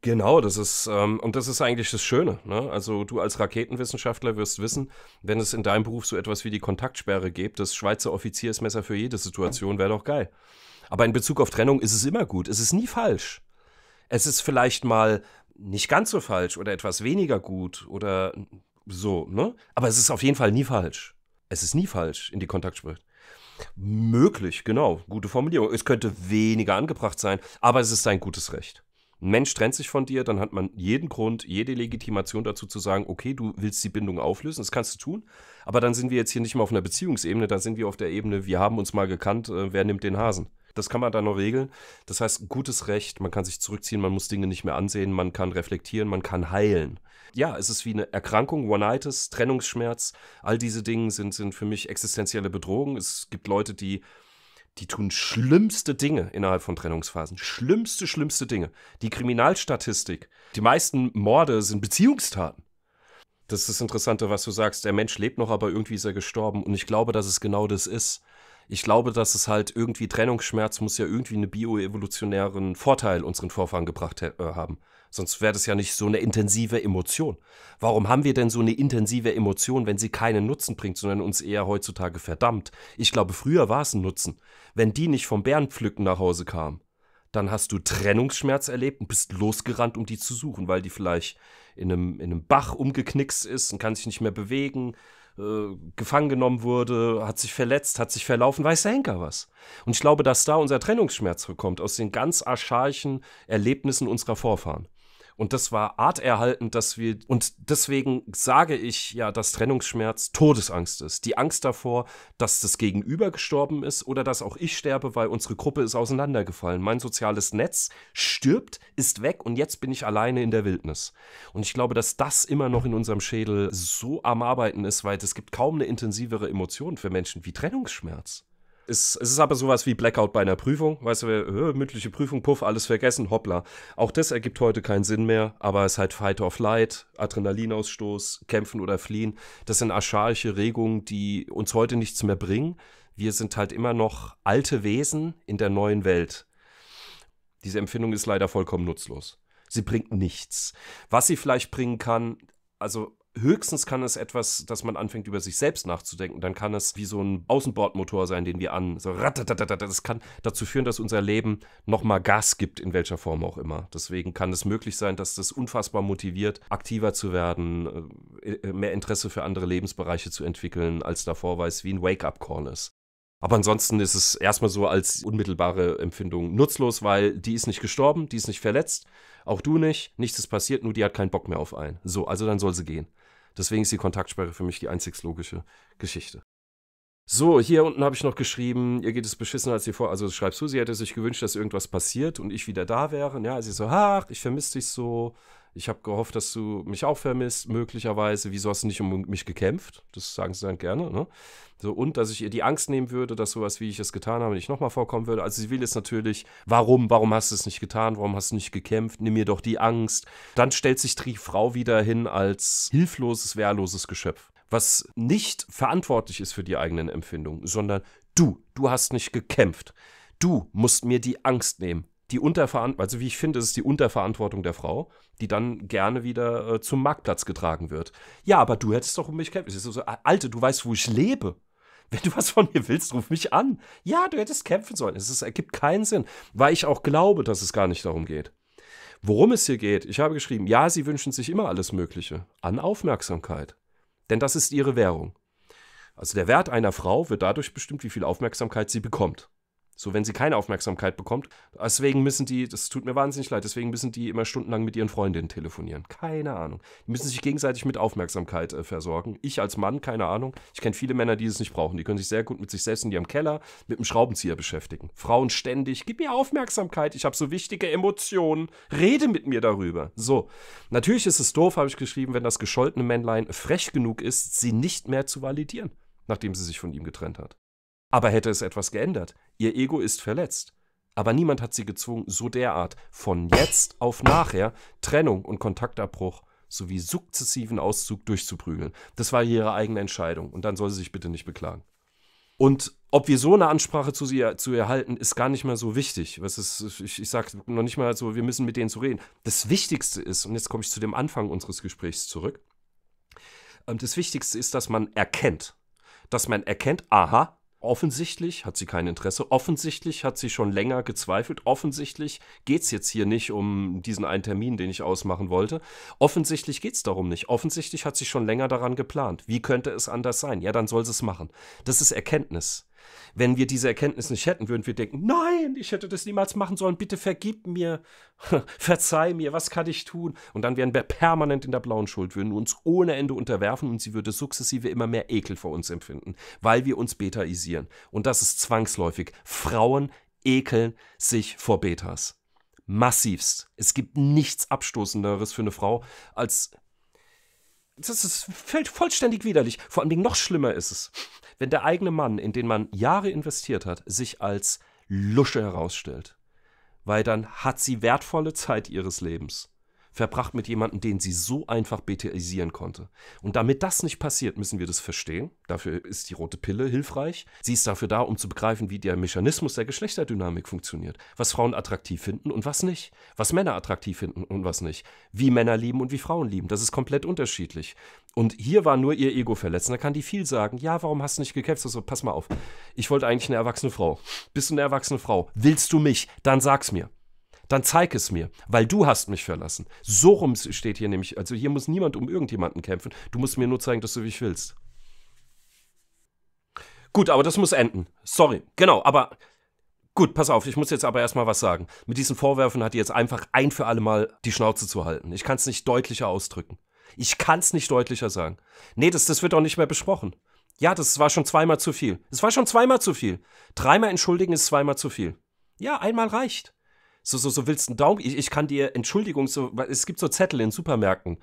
[SPEAKER 1] Genau, das ist, ähm, und das ist eigentlich das Schöne. Ne? Also du als Raketenwissenschaftler wirst wissen, wenn es in deinem Beruf so etwas wie die Kontaktsperre gibt, das Schweizer Offiziersmesser für jede Situation wäre doch geil. Aber in Bezug auf Trennung ist es immer gut, es ist nie falsch. Es ist vielleicht mal nicht ganz so falsch oder etwas weniger gut oder so, ne? Aber es ist auf jeden Fall nie falsch. Es ist nie falsch, in die Kontaktsperre. Möglich, genau, gute Formulierung. Es könnte weniger angebracht sein, aber es ist ein gutes Recht. Mensch trennt sich von dir, dann hat man jeden Grund, jede Legitimation dazu zu sagen, okay, du willst die Bindung auflösen, das kannst du tun, aber dann sind wir jetzt hier nicht mehr auf einer Beziehungsebene, dann sind wir auf der Ebene, wir haben uns mal gekannt, äh, wer nimmt den Hasen? Das kann man dann noch regeln. Das heißt, gutes Recht, man kann sich zurückziehen, man muss Dinge nicht mehr ansehen, man kann reflektieren, man kann heilen. Ja, es ist wie eine Erkrankung, One-Itis, Trennungsschmerz, all diese Dinge sind, sind für mich existenzielle Bedrohungen. Es gibt Leute, die die tun schlimmste Dinge innerhalb von Trennungsphasen. Schlimmste, schlimmste Dinge. Die Kriminalstatistik. Die meisten Morde sind Beziehungstaten. Das ist das Interessante, was du sagst. Der Mensch lebt noch, aber irgendwie ist er gestorben. Und ich glaube, dass es genau das ist. Ich glaube, dass es halt irgendwie Trennungsschmerz muss ja irgendwie einen bioevolutionären Vorteil unseren Vorfahren gebracht äh, haben. Sonst wäre das ja nicht so eine intensive Emotion. Warum haben wir denn so eine intensive Emotion, wenn sie keinen Nutzen bringt, sondern uns eher heutzutage verdammt? Ich glaube, früher war es ein Nutzen. Wenn die nicht vom Bärenpflücken nach Hause kam, dann hast du Trennungsschmerz erlebt und bist losgerannt, um die zu suchen, weil die vielleicht in einem, in einem Bach umgeknickst ist und kann sich nicht mehr bewegen, äh, gefangen genommen wurde, hat sich verletzt, hat sich verlaufen, weiß der Henker was. Und ich glaube, dass da unser Trennungsschmerz kommt, aus den ganz archaischen Erlebnissen unserer Vorfahren. Und das war arterhaltend, dass wir, und deswegen sage ich ja, dass Trennungsschmerz Todesangst ist. Die Angst davor, dass das Gegenüber gestorben ist oder dass auch ich sterbe, weil unsere Gruppe ist auseinandergefallen. Mein soziales Netz stirbt, ist weg und jetzt bin ich alleine in der Wildnis. Und ich glaube, dass das immer noch in unserem Schädel so am Arbeiten ist, weil es gibt kaum eine intensivere Emotion für Menschen wie Trennungsschmerz. Es, es ist aber sowas wie Blackout bei einer Prüfung. Weißt du, äh, mündliche Prüfung, puff, alles vergessen, hoppla. Auch das ergibt heute keinen Sinn mehr, aber es ist halt Fight or Flight, Adrenalinausstoß, Kämpfen oder Fliehen. Das sind archaische Regungen, die uns heute nichts mehr bringen. Wir sind halt immer noch alte Wesen in der neuen Welt. Diese Empfindung ist leider vollkommen nutzlos. Sie bringt nichts. Was sie vielleicht bringen kann, also Höchstens kann es etwas, dass man anfängt, über sich selbst nachzudenken. Dann kann es wie so ein Außenbordmotor sein, den wir an. So das kann dazu führen, dass unser Leben nochmal Gas gibt, in welcher Form auch immer. Deswegen kann es möglich sein, dass das unfassbar motiviert, aktiver zu werden, äh, äh, mehr Interesse für andere Lebensbereiche zu entwickeln, als davor war es wie ein Wake-up-Call ist. Aber ansonsten ist es erstmal so als unmittelbare Empfindung nutzlos, weil die ist nicht gestorben, die ist nicht verletzt, auch du nicht, nichts ist passiert, nur die hat keinen Bock mehr auf einen. So, also dann soll sie gehen. Deswegen ist die Kontaktsperre für mich die einzig logische Geschichte. So, hier unten habe ich noch geschrieben, ihr geht es beschissen als sie vor. Also schreibst du, sie hätte sich gewünscht, dass irgendwas passiert und ich wieder da wäre. Und Ja, sie so, ach, ich vermisse dich so. Ich habe gehofft, dass du mich auch vermisst, möglicherweise. Wieso hast du nicht um mich gekämpft? Das sagen sie dann gerne. Ne? So, und dass ich ihr die Angst nehmen würde, dass sowas, wie ich es getan habe, nicht nochmal vorkommen würde. Also sie will jetzt natürlich, warum, warum hast du es nicht getan? Warum hast du nicht gekämpft? Nimm mir doch die Angst. Dann stellt sich die Frau wieder hin als hilfloses, wehrloses Geschöpf was nicht verantwortlich ist für die eigenen Empfindungen, sondern du, du hast nicht gekämpft. Du musst mir die Angst nehmen die Unterverantwortung, also wie ich finde, ist die Unterverantwortung der Frau, die dann gerne wieder äh, zum Marktplatz getragen wird. Ja, aber du hättest doch um mich kämpfen. So, so, äh, Alte, du weißt, wo ich lebe. Wenn du was von mir willst, ruf mich an. Ja, du hättest kämpfen sollen. Es ergibt keinen Sinn, weil ich auch glaube, dass es gar nicht darum geht. Worum es hier geht, ich habe geschrieben, ja, sie wünschen sich immer alles Mögliche an Aufmerksamkeit. Denn das ist ihre Währung. Also der Wert einer Frau wird dadurch bestimmt, wie viel Aufmerksamkeit sie bekommt. So, wenn sie keine Aufmerksamkeit bekommt. Deswegen müssen die, das tut mir wahnsinnig leid, deswegen müssen die immer stundenlang mit ihren Freundinnen telefonieren. Keine Ahnung. Die müssen sich gegenseitig mit Aufmerksamkeit äh, versorgen. Ich als Mann, keine Ahnung. Ich kenne viele Männer, die es nicht brauchen. Die können sich sehr gut mit sich selbst in ihrem Keller mit einem Schraubenzieher beschäftigen. Frauen ständig, gib mir Aufmerksamkeit, ich habe so wichtige Emotionen. Rede mit mir darüber. So. Natürlich ist es doof, habe ich geschrieben, wenn das gescholtene Männlein frech genug ist, sie nicht mehr zu validieren, nachdem sie sich von ihm getrennt hat. Aber hätte es etwas geändert? Ihr Ego ist verletzt. Aber niemand hat sie gezwungen, so derart von jetzt auf nachher Trennung und Kontaktabbruch sowie sukzessiven Auszug durchzuprügeln. Das war ihre eigene Entscheidung und dann soll sie sich bitte nicht beklagen. Und ob wir so eine Ansprache zu, ihr, zu ihr halten, ist gar nicht mehr so wichtig. Was ist, ich, ich sage noch nicht mal so, wir müssen mit denen zu reden. Das Wichtigste ist, und jetzt komme ich zu dem Anfang unseres Gesprächs zurück, ähm, das Wichtigste ist, dass man erkennt. Dass man erkennt, aha, Offensichtlich hat sie kein Interesse, offensichtlich hat sie schon länger gezweifelt, offensichtlich geht es jetzt hier nicht um diesen einen Termin, den ich ausmachen wollte, offensichtlich geht es darum nicht, offensichtlich hat sie schon länger daran geplant, wie könnte es anders sein, ja dann soll sie es machen. Das ist Erkenntnis. Wenn wir diese Erkenntnis nicht hätten, würden wir denken, nein, ich hätte das niemals machen sollen, bitte vergib mir, verzeih mir, was kann ich tun? Und dann wären wir permanent in der blauen Schuld, würden uns ohne Ende unterwerfen und sie würde sukzessive immer mehr Ekel vor uns empfinden, weil wir uns betaisieren. Und das ist zwangsläufig. Frauen ekeln sich vor Betas massivst. Es gibt nichts Abstoßenderes für eine Frau, als das ist vollständig widerlich. Vor allen Dingen noch schlimmer ist es, wenn der eigene Mann, in den man Jahre investiert hat, sich als Lusche herausstellt. Weil dann hat sie wertvolle Zeit ihres Lebens verbracht mit jemandem, den sie so einfach BTIsieren konnte. Und damit das nicht passiert, müssen wir das verstehen. Dafür ist die rote Pille hilfreich. Sie ist dafür da, um zu begreifen, wie der Mechanismus der Geschlechterdynamik funktioniert. Was Frauen attraktiv finden und was nicht. Was Männer attraktiv finden und was nicht. Wie Männer lieben und wie Frauen lieben. Das ist komplett unterschiedlich. Und hier war nur ihr Ego verletzt. da kann die viel sagen. Ja, warum hast du nicht gekämpft? Also, pass mal auf. Ich wollte eigentlich eine erwachsene Frau. Bist du eine erwachsene Frau? Willst du mich? Dann sag's mir dann zeig es mir, weil du hast mich verlassen. So rum steht hier nämlich, also hier muss niemand um irgendjemanden kämpfen. Du musst mir nur zeigen, dass du mich willst. Gut, aber das muss enden. Sorry. Genau, aber Gut, pass auf, ich muss jetzt aber erstmal was sagen. Mit diesen Vorwürfen hat die jetzt einfach ein für alle Mal die Schnauze zu halten. Ich kann es nicht deutlicher ausdrücken. Ich kann es nicht deutlicher sagen. Nee, das, das wird auch nicht mehr besprochen. Ja, das war schon zweimal zu viel. Es war schon zweimal zu viel. Dreimal entschuldigen ist zweimal zu viel. Ja, einmal reicht. So, so, so willst du einen Daumen? Ich, ich kann dir, Entschuldigung, so, es gibt so Zettel in Supermärkten.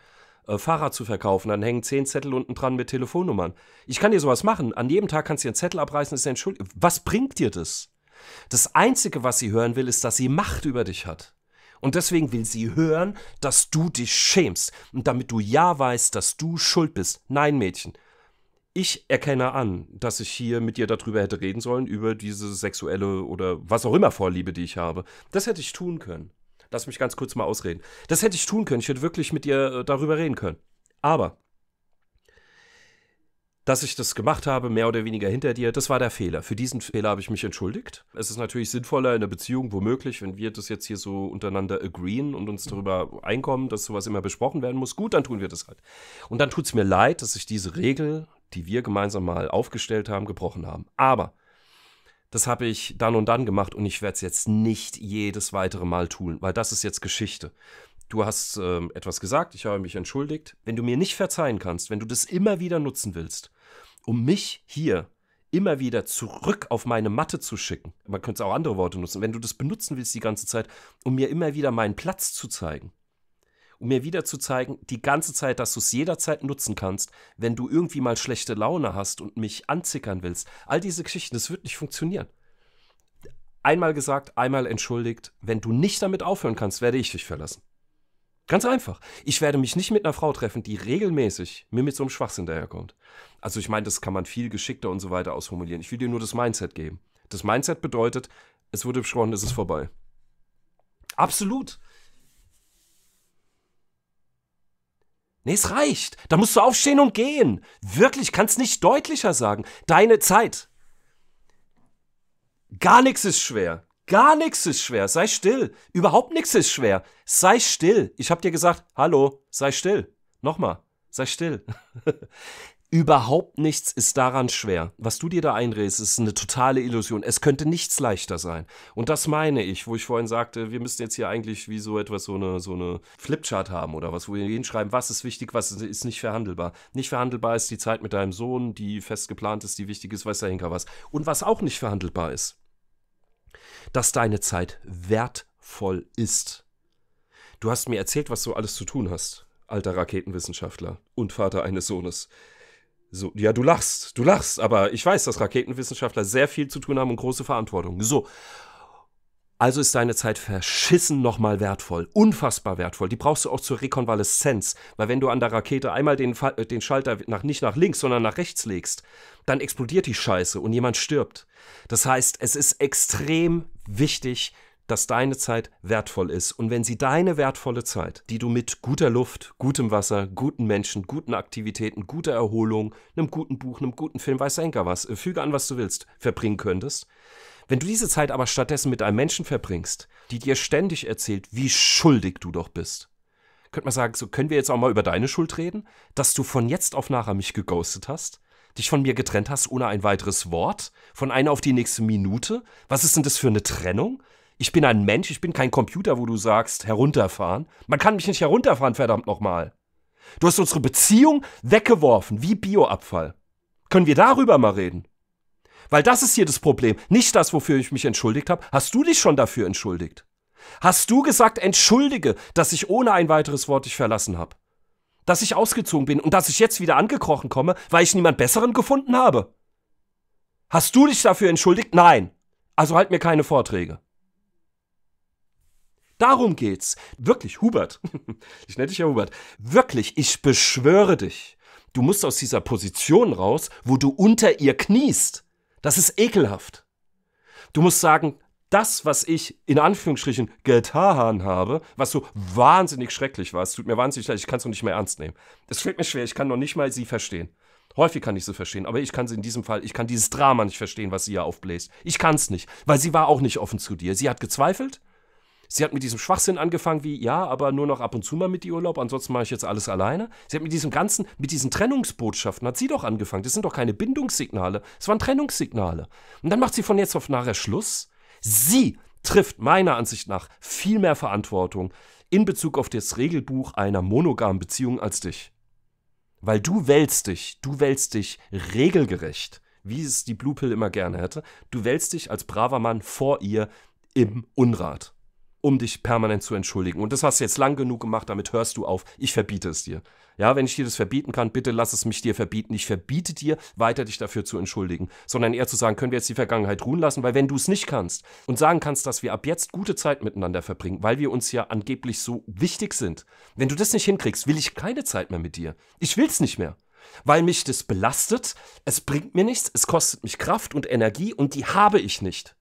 [SPEAKER 1] Äh, Fahrrad zu verkaufen. Dann hängen zehn Zettel unten dran mit Telefonnummern. Ich kann dir sowas machen. An jedem Tag kannst du dir einen Zettel abreißen, ist entschuldigt. Was bringt dir das? Das Einzige, was sie hören will, ist, dass sie Macht über dich hat. Und deswegen will sie hören, dass du dich schämst und damit du ja weißt, dass du schuld bist. Nein, Mädchen, ich erkenne an, dass ich hier mit dir darüber hätte reden sollen, über diese sexuelle oder was auch immer Vorliebe, die ich habe. Das hätte ich tun können. Lass mich ganz kurz mal ausreden. Das hätte ich tun können. Ich hätte wirklich mit dir äh, darüber reden können. Aber, dass ich das gemacht habe, mehr oder weniger hinter dir, das war der Fehler. Für diesen Fehler habe ich mich entschuldigt. Es ist natürlich sinnvoller in der Beziehung, womöglich, wenn wir das jetzt hier so untereinander agreeen und uns darüber einkommen, dass sowas immer besprochen werden muss. Gut, dann tun wir das halt. Und dann tut es mir leid, dass ich diese Regel, die wir gemeinsam mal aufgestellt haben, gebrochen haben. Aber das habe ich dann und dann gemacht und ich werde es jetzt nicht jedes weitere Mal tun, weil das ist jetzt Geschichte. Du hast äh, etwas gesagt, ich habe mich entschuldigt. Wenn du mir nicht verzeihen kannst, wenn du das immer wieder nutzen willst, um mich hier immer wieder zurück auf meine Matte zu schicken, man könnte auch andere Worte nutzen, wenn du das benutzen willst die ganze Zeit, um mir immer wieder meinen Platz zu zeigen, um mir wieder zu zeigen, die ganze Zeit, dass du es jederzeit nutzen kannst, wenn du irgendwie mal schlechte Laune hast und mich anzickern willst. All diese Geschichten, das wird nicht funktionieren. Einmal gesagt, einmal entschuldigt, wenn du nicht damit aufhören kannst, werde ich dich verlassen. Ganz einfach. Ich werde mich nicht mit einer Frau treffen, die regelmäßig mir mit so einem Schwachsinn daherkommt. Also ich meine, das kann man viel geschickter und so weiter ausformulieren. Ich will dir nur das Mindset geben. Das Mindset bedeutet, es wurde beschworen, es ist vorbei. Absolut. Nee, es reicht. Da musst du aufstehen und gehen. Wirklich, kannst nicht deutlicher sagen. Deine Zeit. Gar nichts ist schwer. Gar nichts ist schwer. Sei still. Überhaupt nichts ist schwer. Sei still. Ich habe dir gesagt, hallo, sei still. Nochmal, sei still. Überhaupt nichts ist daran schwer. Was du dir da einredest, ist eine totale Illusion. Es könnte nichts leichter sein. Und das meine ich, wo ich vorhin sagte, wir müssten jetzt hier eigentlich wie so etwas, so eine, so eine Flipchart haben oder was, wo wir hinschreiben, was ist wichtig, was ist nicht verhandelbar. Nicht verhandelbar ist die Zeit mit deinem Sohn, die fest geplant ist, die wichtig ist, weiß der Henker was. Und was auch nicht verhandelbar ist, dass deine Zeit wertvoll ist. Du hast mir erzählt, was du alles zu tun hast, alter Raketenwissenschaftler und Vater eines Sohnes. So, ja, du lachst, du lachst, aber ich weiß, dass Raketenwissenschaftler sehr viel zu tun haben und große Verantwortung. So. Also ist deine Zeit verschissen nochmal wertvoll, unfassbar wertvoll. Die brauchst du auch zur Rekonvaleszenz, weil wenn du an der Rakete einmal den, äh, den Schalter nach, nicht nach links, sondern nach rechts legst, dann explodiert die Scheiße und jemand stirbt. Das heißt, es ist extrem wichtig, dass deine Zeit wertvoll ist. Und wenn sie deine wertvolle Zeit, die du mit guter Luft, gutem Wasser, guten Menschen, guten Aktivitäten, guter Erholung, einem guten Buch, einem guten Film, weiß der Henker was, äh, füge an, was du willst, verbringen könntest, wenn du diese Zeit aber stattdessen mit einem Menschen verbringst, die dir ständig erzählt, wie schuldig du doch bist, könnte man sagen, so können wir jetzt auch mal über deine Schuld reden, dass du von jetzt auf nachher mich geghostet hast, dich von mir getrennt hast ohne ein weiteres Wort, von einer auf die nächste Minute. Was ist denn das für eine Trennung? ich bin ein Mensch, ich bin kein Computer, wo du sagst, herunterfahren. Man kann mich nicht herunterfahren, verdammt nochmal. Du hast unsere Beziehung weggeworfen, wie Bioabfall. Können wir darüber mal reden? Weil das ist hier das Problem. Nicht das, wofür ich mich entschuldigt habe. Hast du dich schon dafür entschuldigt? Hast du gesagt, entschuldige, dass ich ohne ein weiteres Wort dich verlassen habe? Dass ich ausgezogen bin und dass ich jetzt wieder angekrochen komme, weil ich niemand Besseren gefunden habe? Hast du dich dafür entschuldigt? Nein. Also halt mir keine Vorträge. Darum geht's. Wirklich, Hubert. Ich nenne dich ja Hubert. Wirklich, ich beschwöre dich. Du musst aus dieser Position raus, wo du unter ihr kniest. Das ist ekelhaft. Du musst sagen, das, was ich in Anführungsstrichen getan habe, was so wahnsinnig schrecklich war, es tut mir wahnsinnig leid, ich kann es noch nicht mehr ernst nehmen. Es fällt mir schwer, ich kann noch nicht mal sie verstehen. Häufig kann ich sie verstehen, aber ich kann sie in diesem Fall, ich kann dieses Drama nicht verstehen, was sie ja aufbläst. Ich kann es nicht, weil sie war auch nicht offen zu dir. Sie hat gezweifelt, Sie hat mit diesem Schwachsinn angefangen, wie, ja, aber nur noch ab und zu mal mit die Urlaub, ansonsten mache ich jetzt alles alleine. Sie hat mit diesem ganzen, mit diesen Trennungsbotschaften, hat sie doch angefangen. Das sind doch keine Bindungssignale, es waren Trennungssignale. Und dann macht sie von jetzt auf nachher Schluss. Sie trifft meiner Ansicht nach viel mehr Verantwortung in Bezug auf das Regelbuch einer monogamen Beziehung als dich. Weil du wählst dich, du wählst dich regelgerecht, wie es die Blue Pill immer gerne hätte. Du wählst dich als braver Mann vor ihr im Unrat um dich permanent zu entschuldigen. Und das hast du jetzt lang genug gemacht, damit hörst du auf. Ich verbiete es dir. Ja, wenn ich dir das verbieten kann, bitte lass es mich dir verbieten. Ich verbiete dir, weiter dich dafür zu entschuldigen, sondern eher zu sagen, können wir jetzt die Vergangenheit ruhen lassen, weil wenn du es nicht kannst und sagen kannst, dass wir ab jetzt gute Zeit miteinander verbringen, weil wir uns ja angeblich so wichtig sind, wenn du das nicht hinkriegst, will ich keine Zeit mehr mit dir. Ich will es nicht mehr weil mich das belastet, es bringt mir nichts, es kostet mich Kraft und Energie und die habe ich nicht.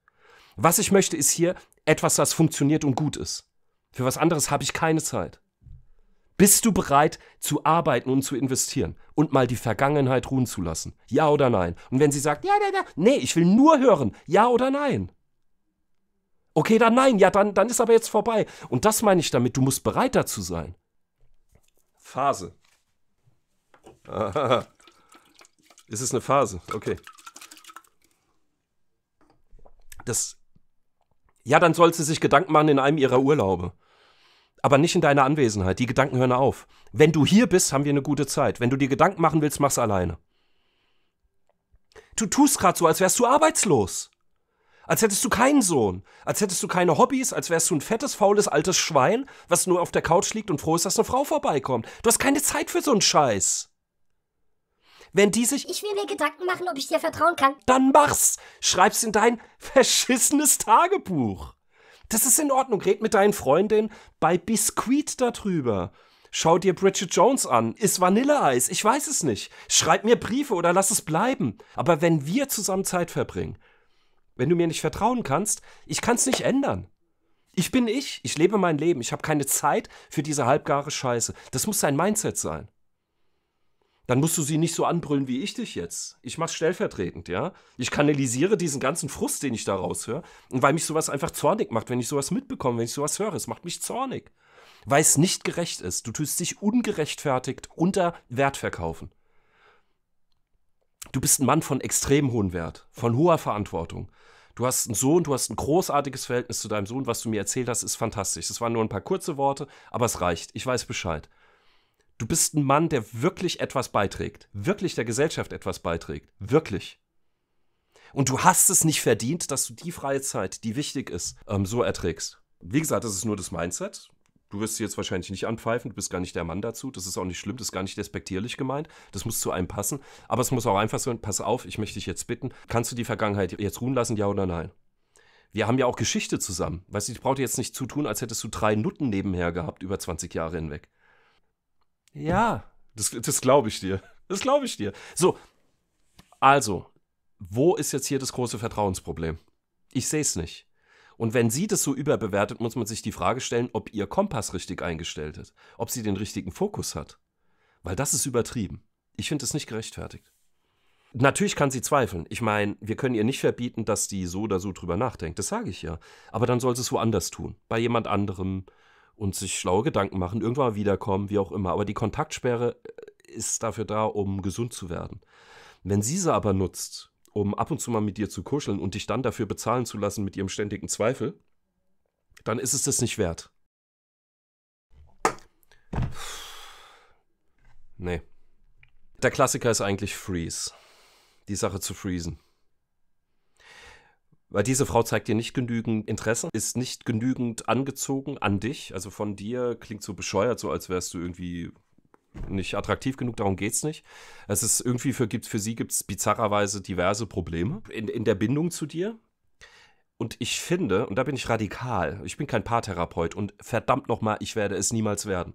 [SPEAKER 1] Was ich möchte, ist hier etwas, das funktioniert und gut ist. Für was anderes habe ich keine Zeit. Bist du bereit zu arbeiten und zu investieren und mal die Vergangenheit ruhen zu lassen? Ja oder nein? Und wenn sie sagt, ja, ja, ja, nee, ich will nur hören, ja oder nein? Okay, dann nein, ja, dann, dann ist aber jetzt vorbei. Und das meine ich damit, du musst bereit dazu sein. Phase. Ist es eine Phase? Okay. Das ja, dann soll sie sich Gedanken machen in einem ihrer Urlaube. Aber nicht in deiner Anwesenheit. Die Gedanken hören auf. Wenn du hier bist, haben wir eine gute Zeit. Wenn du dir Gedanken machen willst, mach's alleine. Du tust gerade so, als wärst du arbeitslos. Als hättest du keinen Sohn. Als hättest du keine Hobbys. Als wärst du ein fettes, faules, altes Schwein, was nur auf der Couch liegt und froh ist, dass eine Frau vorbeikommt. Du hast keine Zeit für so einen Scheiß wenn die sich. Ich will mir Gedanken machen, ob ich dir vertrauen kann. Dann mach's! Schreib's in dein verschissenes Tagebuch. Das ist in Ordnung. Red mit deinen Freundinnen bei Biscuit darüber. Schau dir Bridget Jones an. Ist Vanilleeis? Ich weiß es nicht. Schreib mir Briefe oder lass es bleiben. Aber wenn wir zusammen Zeit verbringen, wenn du mir nicht vertrauen kannst, ich kann's nicht ändern. Ich bin ich. Ich lebe mein Leben. Ich habe keine Zeit für diese halbgare Scheiße. Das muss dein Mindset sein dann musst du sie nicht so anbrüllen wie ich dich jetzt. Ich mach's stellvertretend, ja. Ich kanalisiere diesen ganzen Frust, den ich da raushöre. Und weil mich sowas einfach zornig macht, wenn ich sowas mitbekomme, wenn ich sowas höre, es macht mich zornig. Weil es nicht gerecht ist. Du tust dich ungerechtfertigt unter Wert verkaufen. Du bist ein Mann von extrem hohem Wert, von hoher Verantwortung. Du hast einen Sohn, du hast ein großartiges Verhältnis zu deinem Sohn. Was du mir erzählt hast, ist fantastisch. Es waren nur ein paar kurze Worte, aber es reicht. Ich weiß Bescheid. Du bist ein Mann, der wirklich etwas beiträgt, wirklich der Gesellschaft etwas beiträgt, wirklich. Und du hast es nicht verdient, dass du die freie Zeit, die wichtig ist, ähm, so erträgst. Wie gesagt, das ist nur das Mindset. Du wirst sie jetzt wahrscheinlich nicht anpfeifen, du bist gar nicht der Mann dazu. Das ist auch nicht schlimm, das ist gar nicht despektierlich gemeint. Das muss zu einem passen. Aber es muss auch einfach sein, pass auf, ich möchte dich jetzt bitten, kannst du die Vergangenheit jetzt ruhen lassen, ja oder nein? Wir haben ja auch Geschichte zusammen. Weißt du, ich brauche jetzt nicht zu tun, als hättest du drei Nutten nebenher gehabt über 20 Jahre hinweg. Ja, das, das glaube ich dir. Das glaube ich dir. So, also, wo ist jetzt hier das große Vertrauensproblem? Ich sehe es nicht. Und wenn sie das so überbewertet, muss man sich die Frage stellen, ob ihr Kompass richtig eingestellt ist, ob sie den richtigen Fokus hat. Weil das ist übertrieben. Ich finde es nicht gerechtfertigt. Natürlich kann sie zweifeln. Ich meine, wir können ihr nicht verbieten, dass die so oder so drüber nachdenkt. Das sage ich ja. Aber dann soll sie es woanders tun. Bei jemand anderem, und sich schlaue Gedanken machen, irgendwann wiederkommen, wie auch immer. Aber die Kontaktsperre äh, ist dafür da, um gesund zu werden. Wenn sie sie aber nutzt, um ab und zu mal mit dir zu kuscheln und dich dann dafür bezahlen zu lassen mit ihrem ständigen Zweifel, dann ist es das nicht wert. Nee. Der Klassiker ist eigentlich Freeze. Die Sache zu freezen. Weil diese Frau zeigt dir nicht genügend Interesse, ist nicht genügend angezogen an dich. Also von dir klingt so bescheuert, so als wärst du irgendwie nicht attraktiv genug, darum geht's nicht. Es ist irgendwie für, für sie gibt es bizarrerweise diverse Probleme in, in der Bindung zu dir. Und ich finde, und da bin ich radikal, ich bin kein Paartherapeut und verdammt nochmal, ich werde es niemals werden.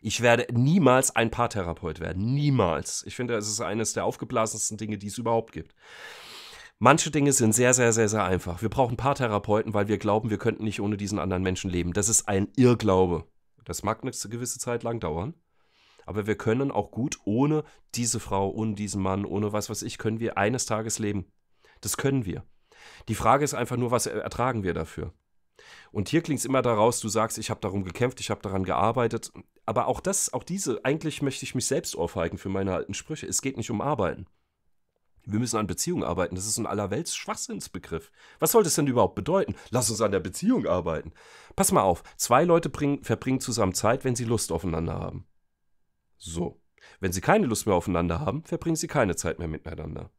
[SPEAKER 1] Ich werde niemals ein Paartherapeut werden. Niemals. Ich finde, es ist eines der aufgeblasensten Dinge, die es überhaupt gibt. Manche Dinge sind sehr, sehr, sehr, sehr einfach. Wir brauchen ein paar Therapeuten, weil wir glauben, wir könnten nicht ohne diesen anderen Menschen leben. Das ist ein Irrglaube. Das mag eine gewisse Zeit lang dauern. Aber wir können auch gut ohne diese Frau, ohne diesen Mann, ohne was weiß ich, können wir eines Tages leben. Das können wir. Die Frage ist einfach nur, was ertragen wir dafür? Und hier klingt es immer daraus, du sagst, ich habe darum gekämpft, ich habe daran gearbeitet. Aber auch das, auch diese, eigentlich möchte ich mich selbst ohrfeigen für meine alten Sprüche. Es geht nicht um Arbeiten wir müssen an Beziehungen arbeiten. Das ist ein allerwelts Schwachsinnsbegriff. Was soll das denn überhaupt bedeuten? Lass uns an der Beziehung arbeiten. Pass mal auf, zwei Leute bringen, verbringen zusammen Zeit, wenn sie Lust aufeinander haben. So. Wenn sie keine Lust mehr aufeinander haben, verbringen sie keine Zeit mehr miteinander.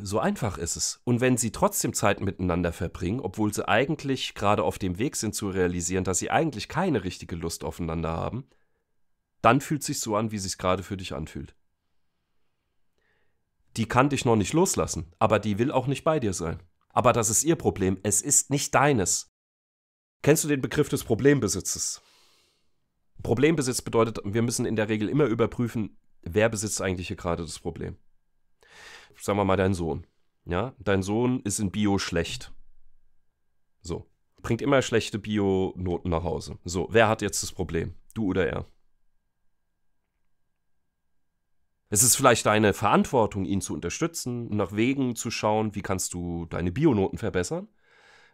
[SPEAKER 1] So einfach ist es. Und wenn sie trotzdem Zeit miteinander verbringen, obwohl sie eigentlich gerade auf dem Weg sind zu realisieren, dass sie eigentlich keine richtige Lust aufeinander haben, dann fühlt es sich so an, wie es sich gerade für dich anfühlt die kann dich noch nicht loslassen, aber die will auch nicht bei dir sein. Aber das ist ihr Problem, es ist nicht deines. Kennst du den Begriff des Problembesitzes? Problembesitz bedeutet, wir müssen in der Regel immer überprüfen, wer besitzt eigentlich hier gerade das Problem. Sagen wir mal dein Sohn. Ja, dein Sohn ist in Bio schlecht. So. Bringt immer schlechte Bio-Noten nach Hause. So, wer hat jetzt das Problem? Du oder er? Es ist vielleicht deine Verantwortung, ihn zu unterstützen, nach Wegen zu schauen, wie kannst du deine Bionoten verbessern.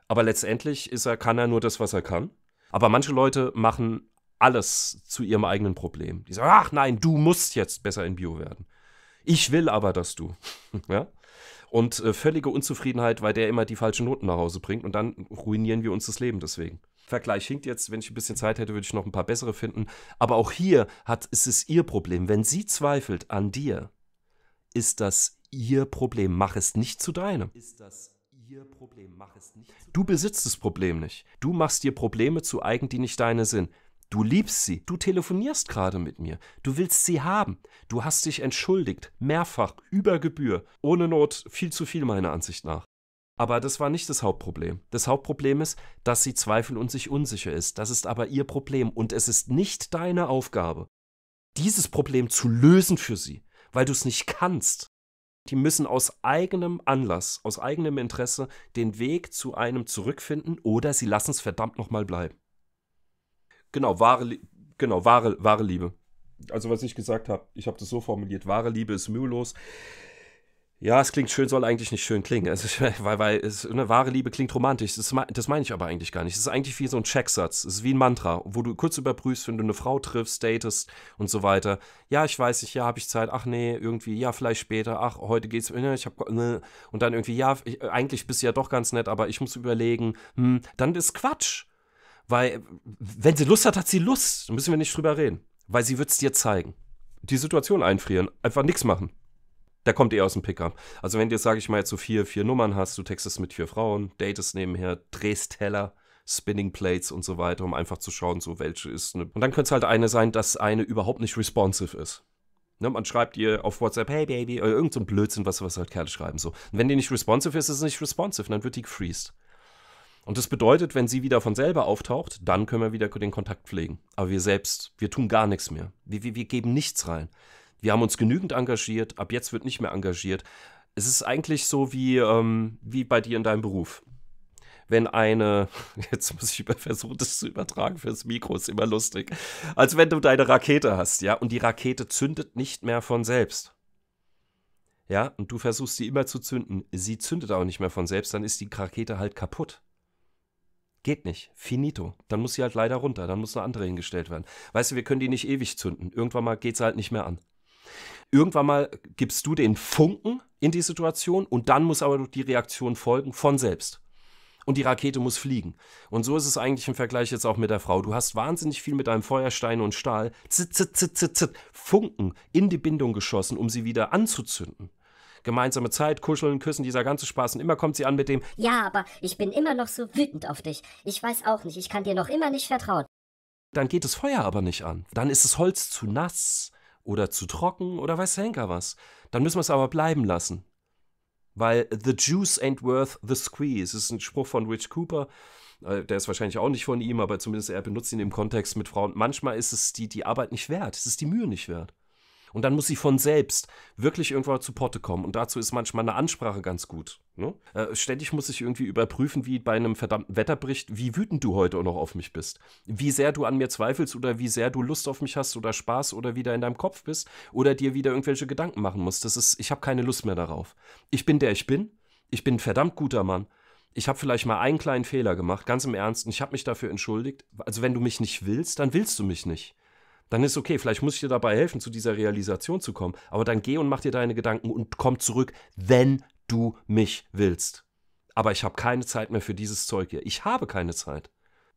[SPEAKER 1] Aber letztendlich ist er, kann er nur das, was er kann. Aber manche Leute machen alles zu ihrem eigenen Problem. Die sagen, ach nein, du musst jetzt besser in Bio werden. Ich will aber, dass du. ja? Und äh, völlige Unzufriedenheit, weil der immer die falschen Noten nach Hause bringt. Und dann ruinieren wir uns das Leben deswegen. Vergleich hinkt jetzt, wenn ich ein bisschen Zeit hätte, würde ich noch ein paar bessere finden. Aber auch hier hat, ist es ihr Problem. Wenn sie zweifelt an dir, ist das ihr Problem. Mach es nicht zu deinem. Ist das ihr Problem. Mach es nicht zu Du besitzt das Problem nicht. Du machst dir Probleme zu eigen, die nicht deine sind. Du liebst sie. Du telefonierst gerade mit mir. Du willst sie haben. Du hast dich entschuldigt. Mehrfach, über Gebühr. Ohne Not, viel zu viel meiner Ansicht nach. Aber das war nicht das Hauptproblem. Das Hauptproblem ist, dass sie zweifelt und sich unsicher ist. Das ist aber ihr Problem und es ist nicht deine Aufgabe, dieses Problem zu lösen für sie, weil du es nicht kannst. Die müssen aus eigenem Anlass, aus eigenem Interesse den Weg zu einem zurückfinden oder sie lassen es verdammt nochmal bleiben. Genau, wahre, genau, wahre, wahre Liebe. Also was ich gesagt habe, ich habe das so formuliert, wahre Liebe ist mühelos ja, es klingt schön, soll eigentlich nicht schön klingen. Also, weil weil es, eine wahre Liebe klingt romantisch. Das, das meine ich aber eigentlich gar nicht. Es ist eigentlich wie so ein Checksatz. Es ist wie ein Mantra, wo du kurz überprüfst, wenn du eine Frau triffst, datest und so weiter. Ja, ich weiß nicht, ja, habe ich Zeit. Ach nee, irgendwie, ja, vielleicht später. Ach, heute geht's. Ne, ich hab, ne. Und dann irgendwie, ja, ich, eigentlich bist du ja doch ganz nett, aber ich muss überlegen. Hm, dann ist Quatsch. Weil, wenn sie Lust hat, hat sie Lust. Da müssen wir nicht drüber reden. Weil sie wird es dir zeigen. Die Situation einfrieren, einfach nichts machen da kommt eher aus dem Pickup. Also wenn du jetzt, sage ich mal, jetzt so vier, vier Nummern hast, du textest mit vier Frauen, datest nebenher, drehst Teller, Spinning Plates und so weiter, um einfach zu schauen, so welche ist. Ne? Und dann könnte es halt eine sein, dass eine überhaupt nicht responsive ist. Ne? man schreibt ihr auf WhatsApp, hey Baby, oder irgend so ein Blödsinn, was, was halt Kerle schreiben. So. Und wenn die nicht responsive ist, ist sie nicht responsive, dann wird die gefreezed. Und das bedeutet, wenn sie wieder von selber auftaucht, dann können wir wieder den Kontakt pflegen. Aber wir selbst, wir tun gar nichts mehr. Wir, wir, wir geben nichts rein. Wir haben uns genügend engagiert, ab jetzt wird nicht mehr engagiert. Es ist eigentlich so wie, ähm, wie bei dir in deinem Beruf. Wenn eine, jetzt muss ich versuchen, das zu übertragen fürs Mikro, ist immer lustig. Als wenn du deine Rakete hast, ja, und die Rakete zündet nicht mehr von selbst. Ja, und du versuchst sie immer zu zünden. Sie zündet auch nicht mehr von selbst, dann ist die Rakete halt kaputt. Geht nicht. Finito. Dann muss sie halt leider runter. Dann muss eine andere hingestellt werden. Weißt du, wir können die nicht ewig zünden. Irgendwann mal geht sie halt nicht mehr an. Irgendwann mal gibst du den Funken in die Situation und dann muss aber die Reaktion folgen von selbst. Und die Rakete muss fliegen. Und so ist es eigentlich im Vergleich jetzt auch mit der Frau. Du hast wahnsinnig viel mit deinem Feuerstein und Stahl zit, zit, zit, zit, zit, Funken in die Bindung geschossen, um sie wieder anzuzünden gemeinsame Zeit, kuscheln, küssen, dieser ganze Spaß. Und immer kommt sie an mit dem Ja, aber ich bin immer noch so wütend auf dich. Ich weiß auch nicht, ich kann dir noch immer nicht vertrauen. Dann geht das Feuer aber nicht an. Dann ist das Holz zu nass oder zu trocken oder weiß der Henker was. Dann müssen wir es aber bleiben lassen. Weil the juice ain't worth the squeeze Das ist ein Spruch von Rich Cooper. Äh, der ist wahrscheinlich auch nicht von ihm, aber zumindest er benutzt ihn im Kontext mit Frauen. Manchmal ist es die, die Arbeit nicht wert. Es ist die Mühe nicht wert. Und dann muss sie von selbst wirklich irgendwann zu Potte kommen. Und dazu ist manchmal eine Ansprache ganz gut. Ne? Äh, ständig muss ich irgendwie überprüfen, wie bei einem verdammten Wetterbericht, wie wütend du heute noch auf mich bist. Wie sehr du an mir zweifelst oder wie sehr du Lust auf mich hast oder Spaß oder wieder in deinem Kopf bist oder dir wieder irgendwelche Gedanken machen musst. Das ist, ich habe keine Lust mehr darauf. Ich bin der ich bin. Ich bin ein verdammt guter Mann ich habe vielleicht mal einen kleinen Fehler gemacht, ganz im Ernst, und ich habe mich dafür entschuldigt. Also wenn du mich nicht willst, dann willst du mich nicht dann ist okay, vielleicht muss ich dir dabei helfen, zu dieser Realisation zu kommen, aber dann geh und mach dir deine Gedanken und komm zurück, wenn du mich willst. Aber ich habe keine Zeit mehr für dieses Zeug hier. Ich habe keine Zeit.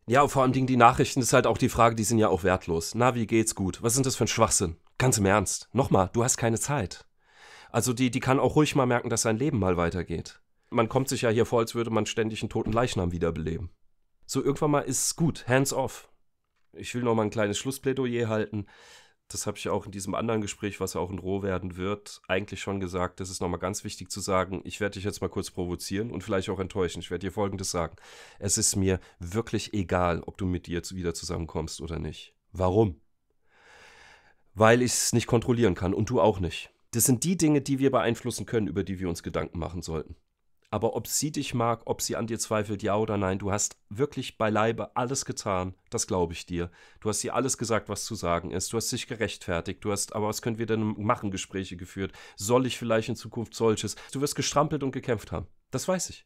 [SPEAKER 1] Ja, und vor allem Dingen die Nachrichten ist halt auch die Frage, die sind ja auch wertlos. Na, wie geht's gut? Was sind das für ein Schwachsinn? Ganz im Ernst. Nochmal, du hast keine Zeit. Also die, die kann auch ruhig mal merken, dass sein Leben mal weitergeht. Man kommt sich ja hier vor, als würde man ständig einen toten Leichnam wiederbeleben. So irgendwann mal ist es gut, hands off ich will noch mal ein kleines Schlussplädoyer halten. Das habe ich auch in diesem anderen Gespräch, was ja auch in Roh werden wird, eigentlich schon gesagt. Das ist nochmal ganz wichtig zu sagen. Ich werde dich jetzt mal kurz provozieren und vielleicht auch enttäuschen. Ich werde dir Folgendes sagen. Es ist mir wirklich egal, ob du mit dir jetzt wieder zusammenkommst oder nicht. Warum? Weil ich es nicht kontrollieren kann und du auch nicht. Das sind die Dinge, die wir beeinflussen können, über die wir uns Gedanken machen sollten. Aber ob sie dich mag, ob sie an dir zweifelt, ja oder nein, du hast wirklich beileibe alles getan, das glaube ich dir. Du hast ihr alles gesagt, was zu sagen ist, du hast dich gerechtfertigt, du hast, aber was können wir denn machen, Gespräche geführt, soll ich vielleicht in Zukunft solches, du wirst gestrampelt und gekämpft haben, das weiß ich.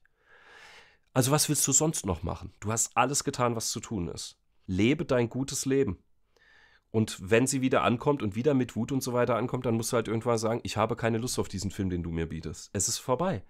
[SPEAKER 1] Also was willst du sonst noch machen? Du hast alles getan, was zu tun ist. Lebe dein gutes Leben. Und wenn sie wieder ankommt und wieder mit Wut und so weiter ankommt, dann musst du halt irgendwann sagen, ich habe keine Lust auf diesen Film, den du mir bietest. Es ist vorbei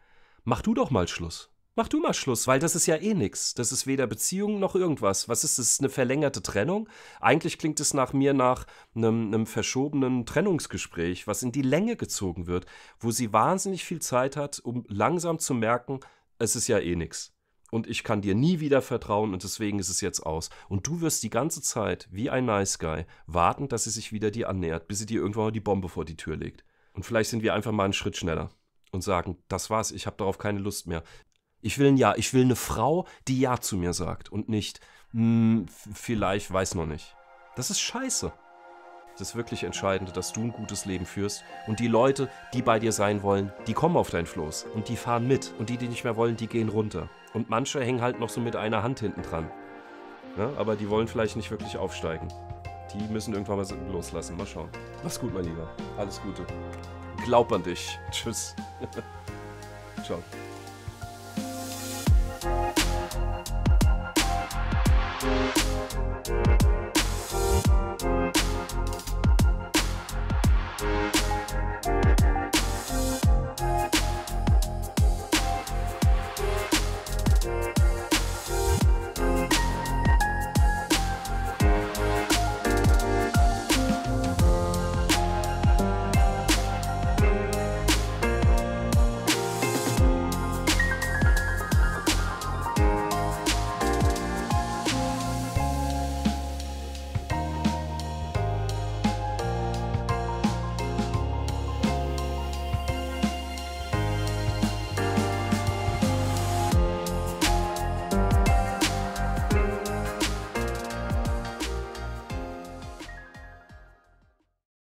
[SPEAKER 1] mach du doch mal Schluss. Mach du mal Schluss, weil das ist ja eh nichts. Das ist weder Beziehung noch irgendwas. Was ist das? Eine verlängerte Trennung? Eigentlich klingt es nach mir nach einem, einem verschobenen Trennungsgespräch, was in die Länge gezogen wird, wo sie wahnsinnig viel Zeit hat, um langsam zu merken, es ist ja eh nichts. und ich kann dir nie wieder vertrauen und deswegen ist es jetzt aus. Und du wirst die ganze Zeit, wie ein Nice Guy, warten, dass sie sich wieder dir annähert, bis sie dir irgendwann mal die Bombe vor die Tür legt. Und vielleicht sind wir einfach mal einen Schritt schneller und sagen, das war's, ich habe darauf keine Lust mehr. Ich will ein Ja, ich will eine Frau, die Ja zu mir sagt und nicht, mh, hm, vielleicht, weiß noch nicht. Das ist scheiße. Das wirklich Entscheidende, dass du ein gutes Leben führst und die Leute, die bei dir sein wollen, die kommen auf dein Floß und die fahren mit und die, die nicht mehr wollen, die gehen runter. Und manche hängen halt noch so mit einer Hand hinten dran. Ja, ne? aber die wollen vielleicht nicht wirklich aufsteigen. Die müssen irgendwann mal loslassen. Mal schauen. Mach's gut, mein Lieber. Alles Gute. Glaub an dich. Tschüss. Ciao.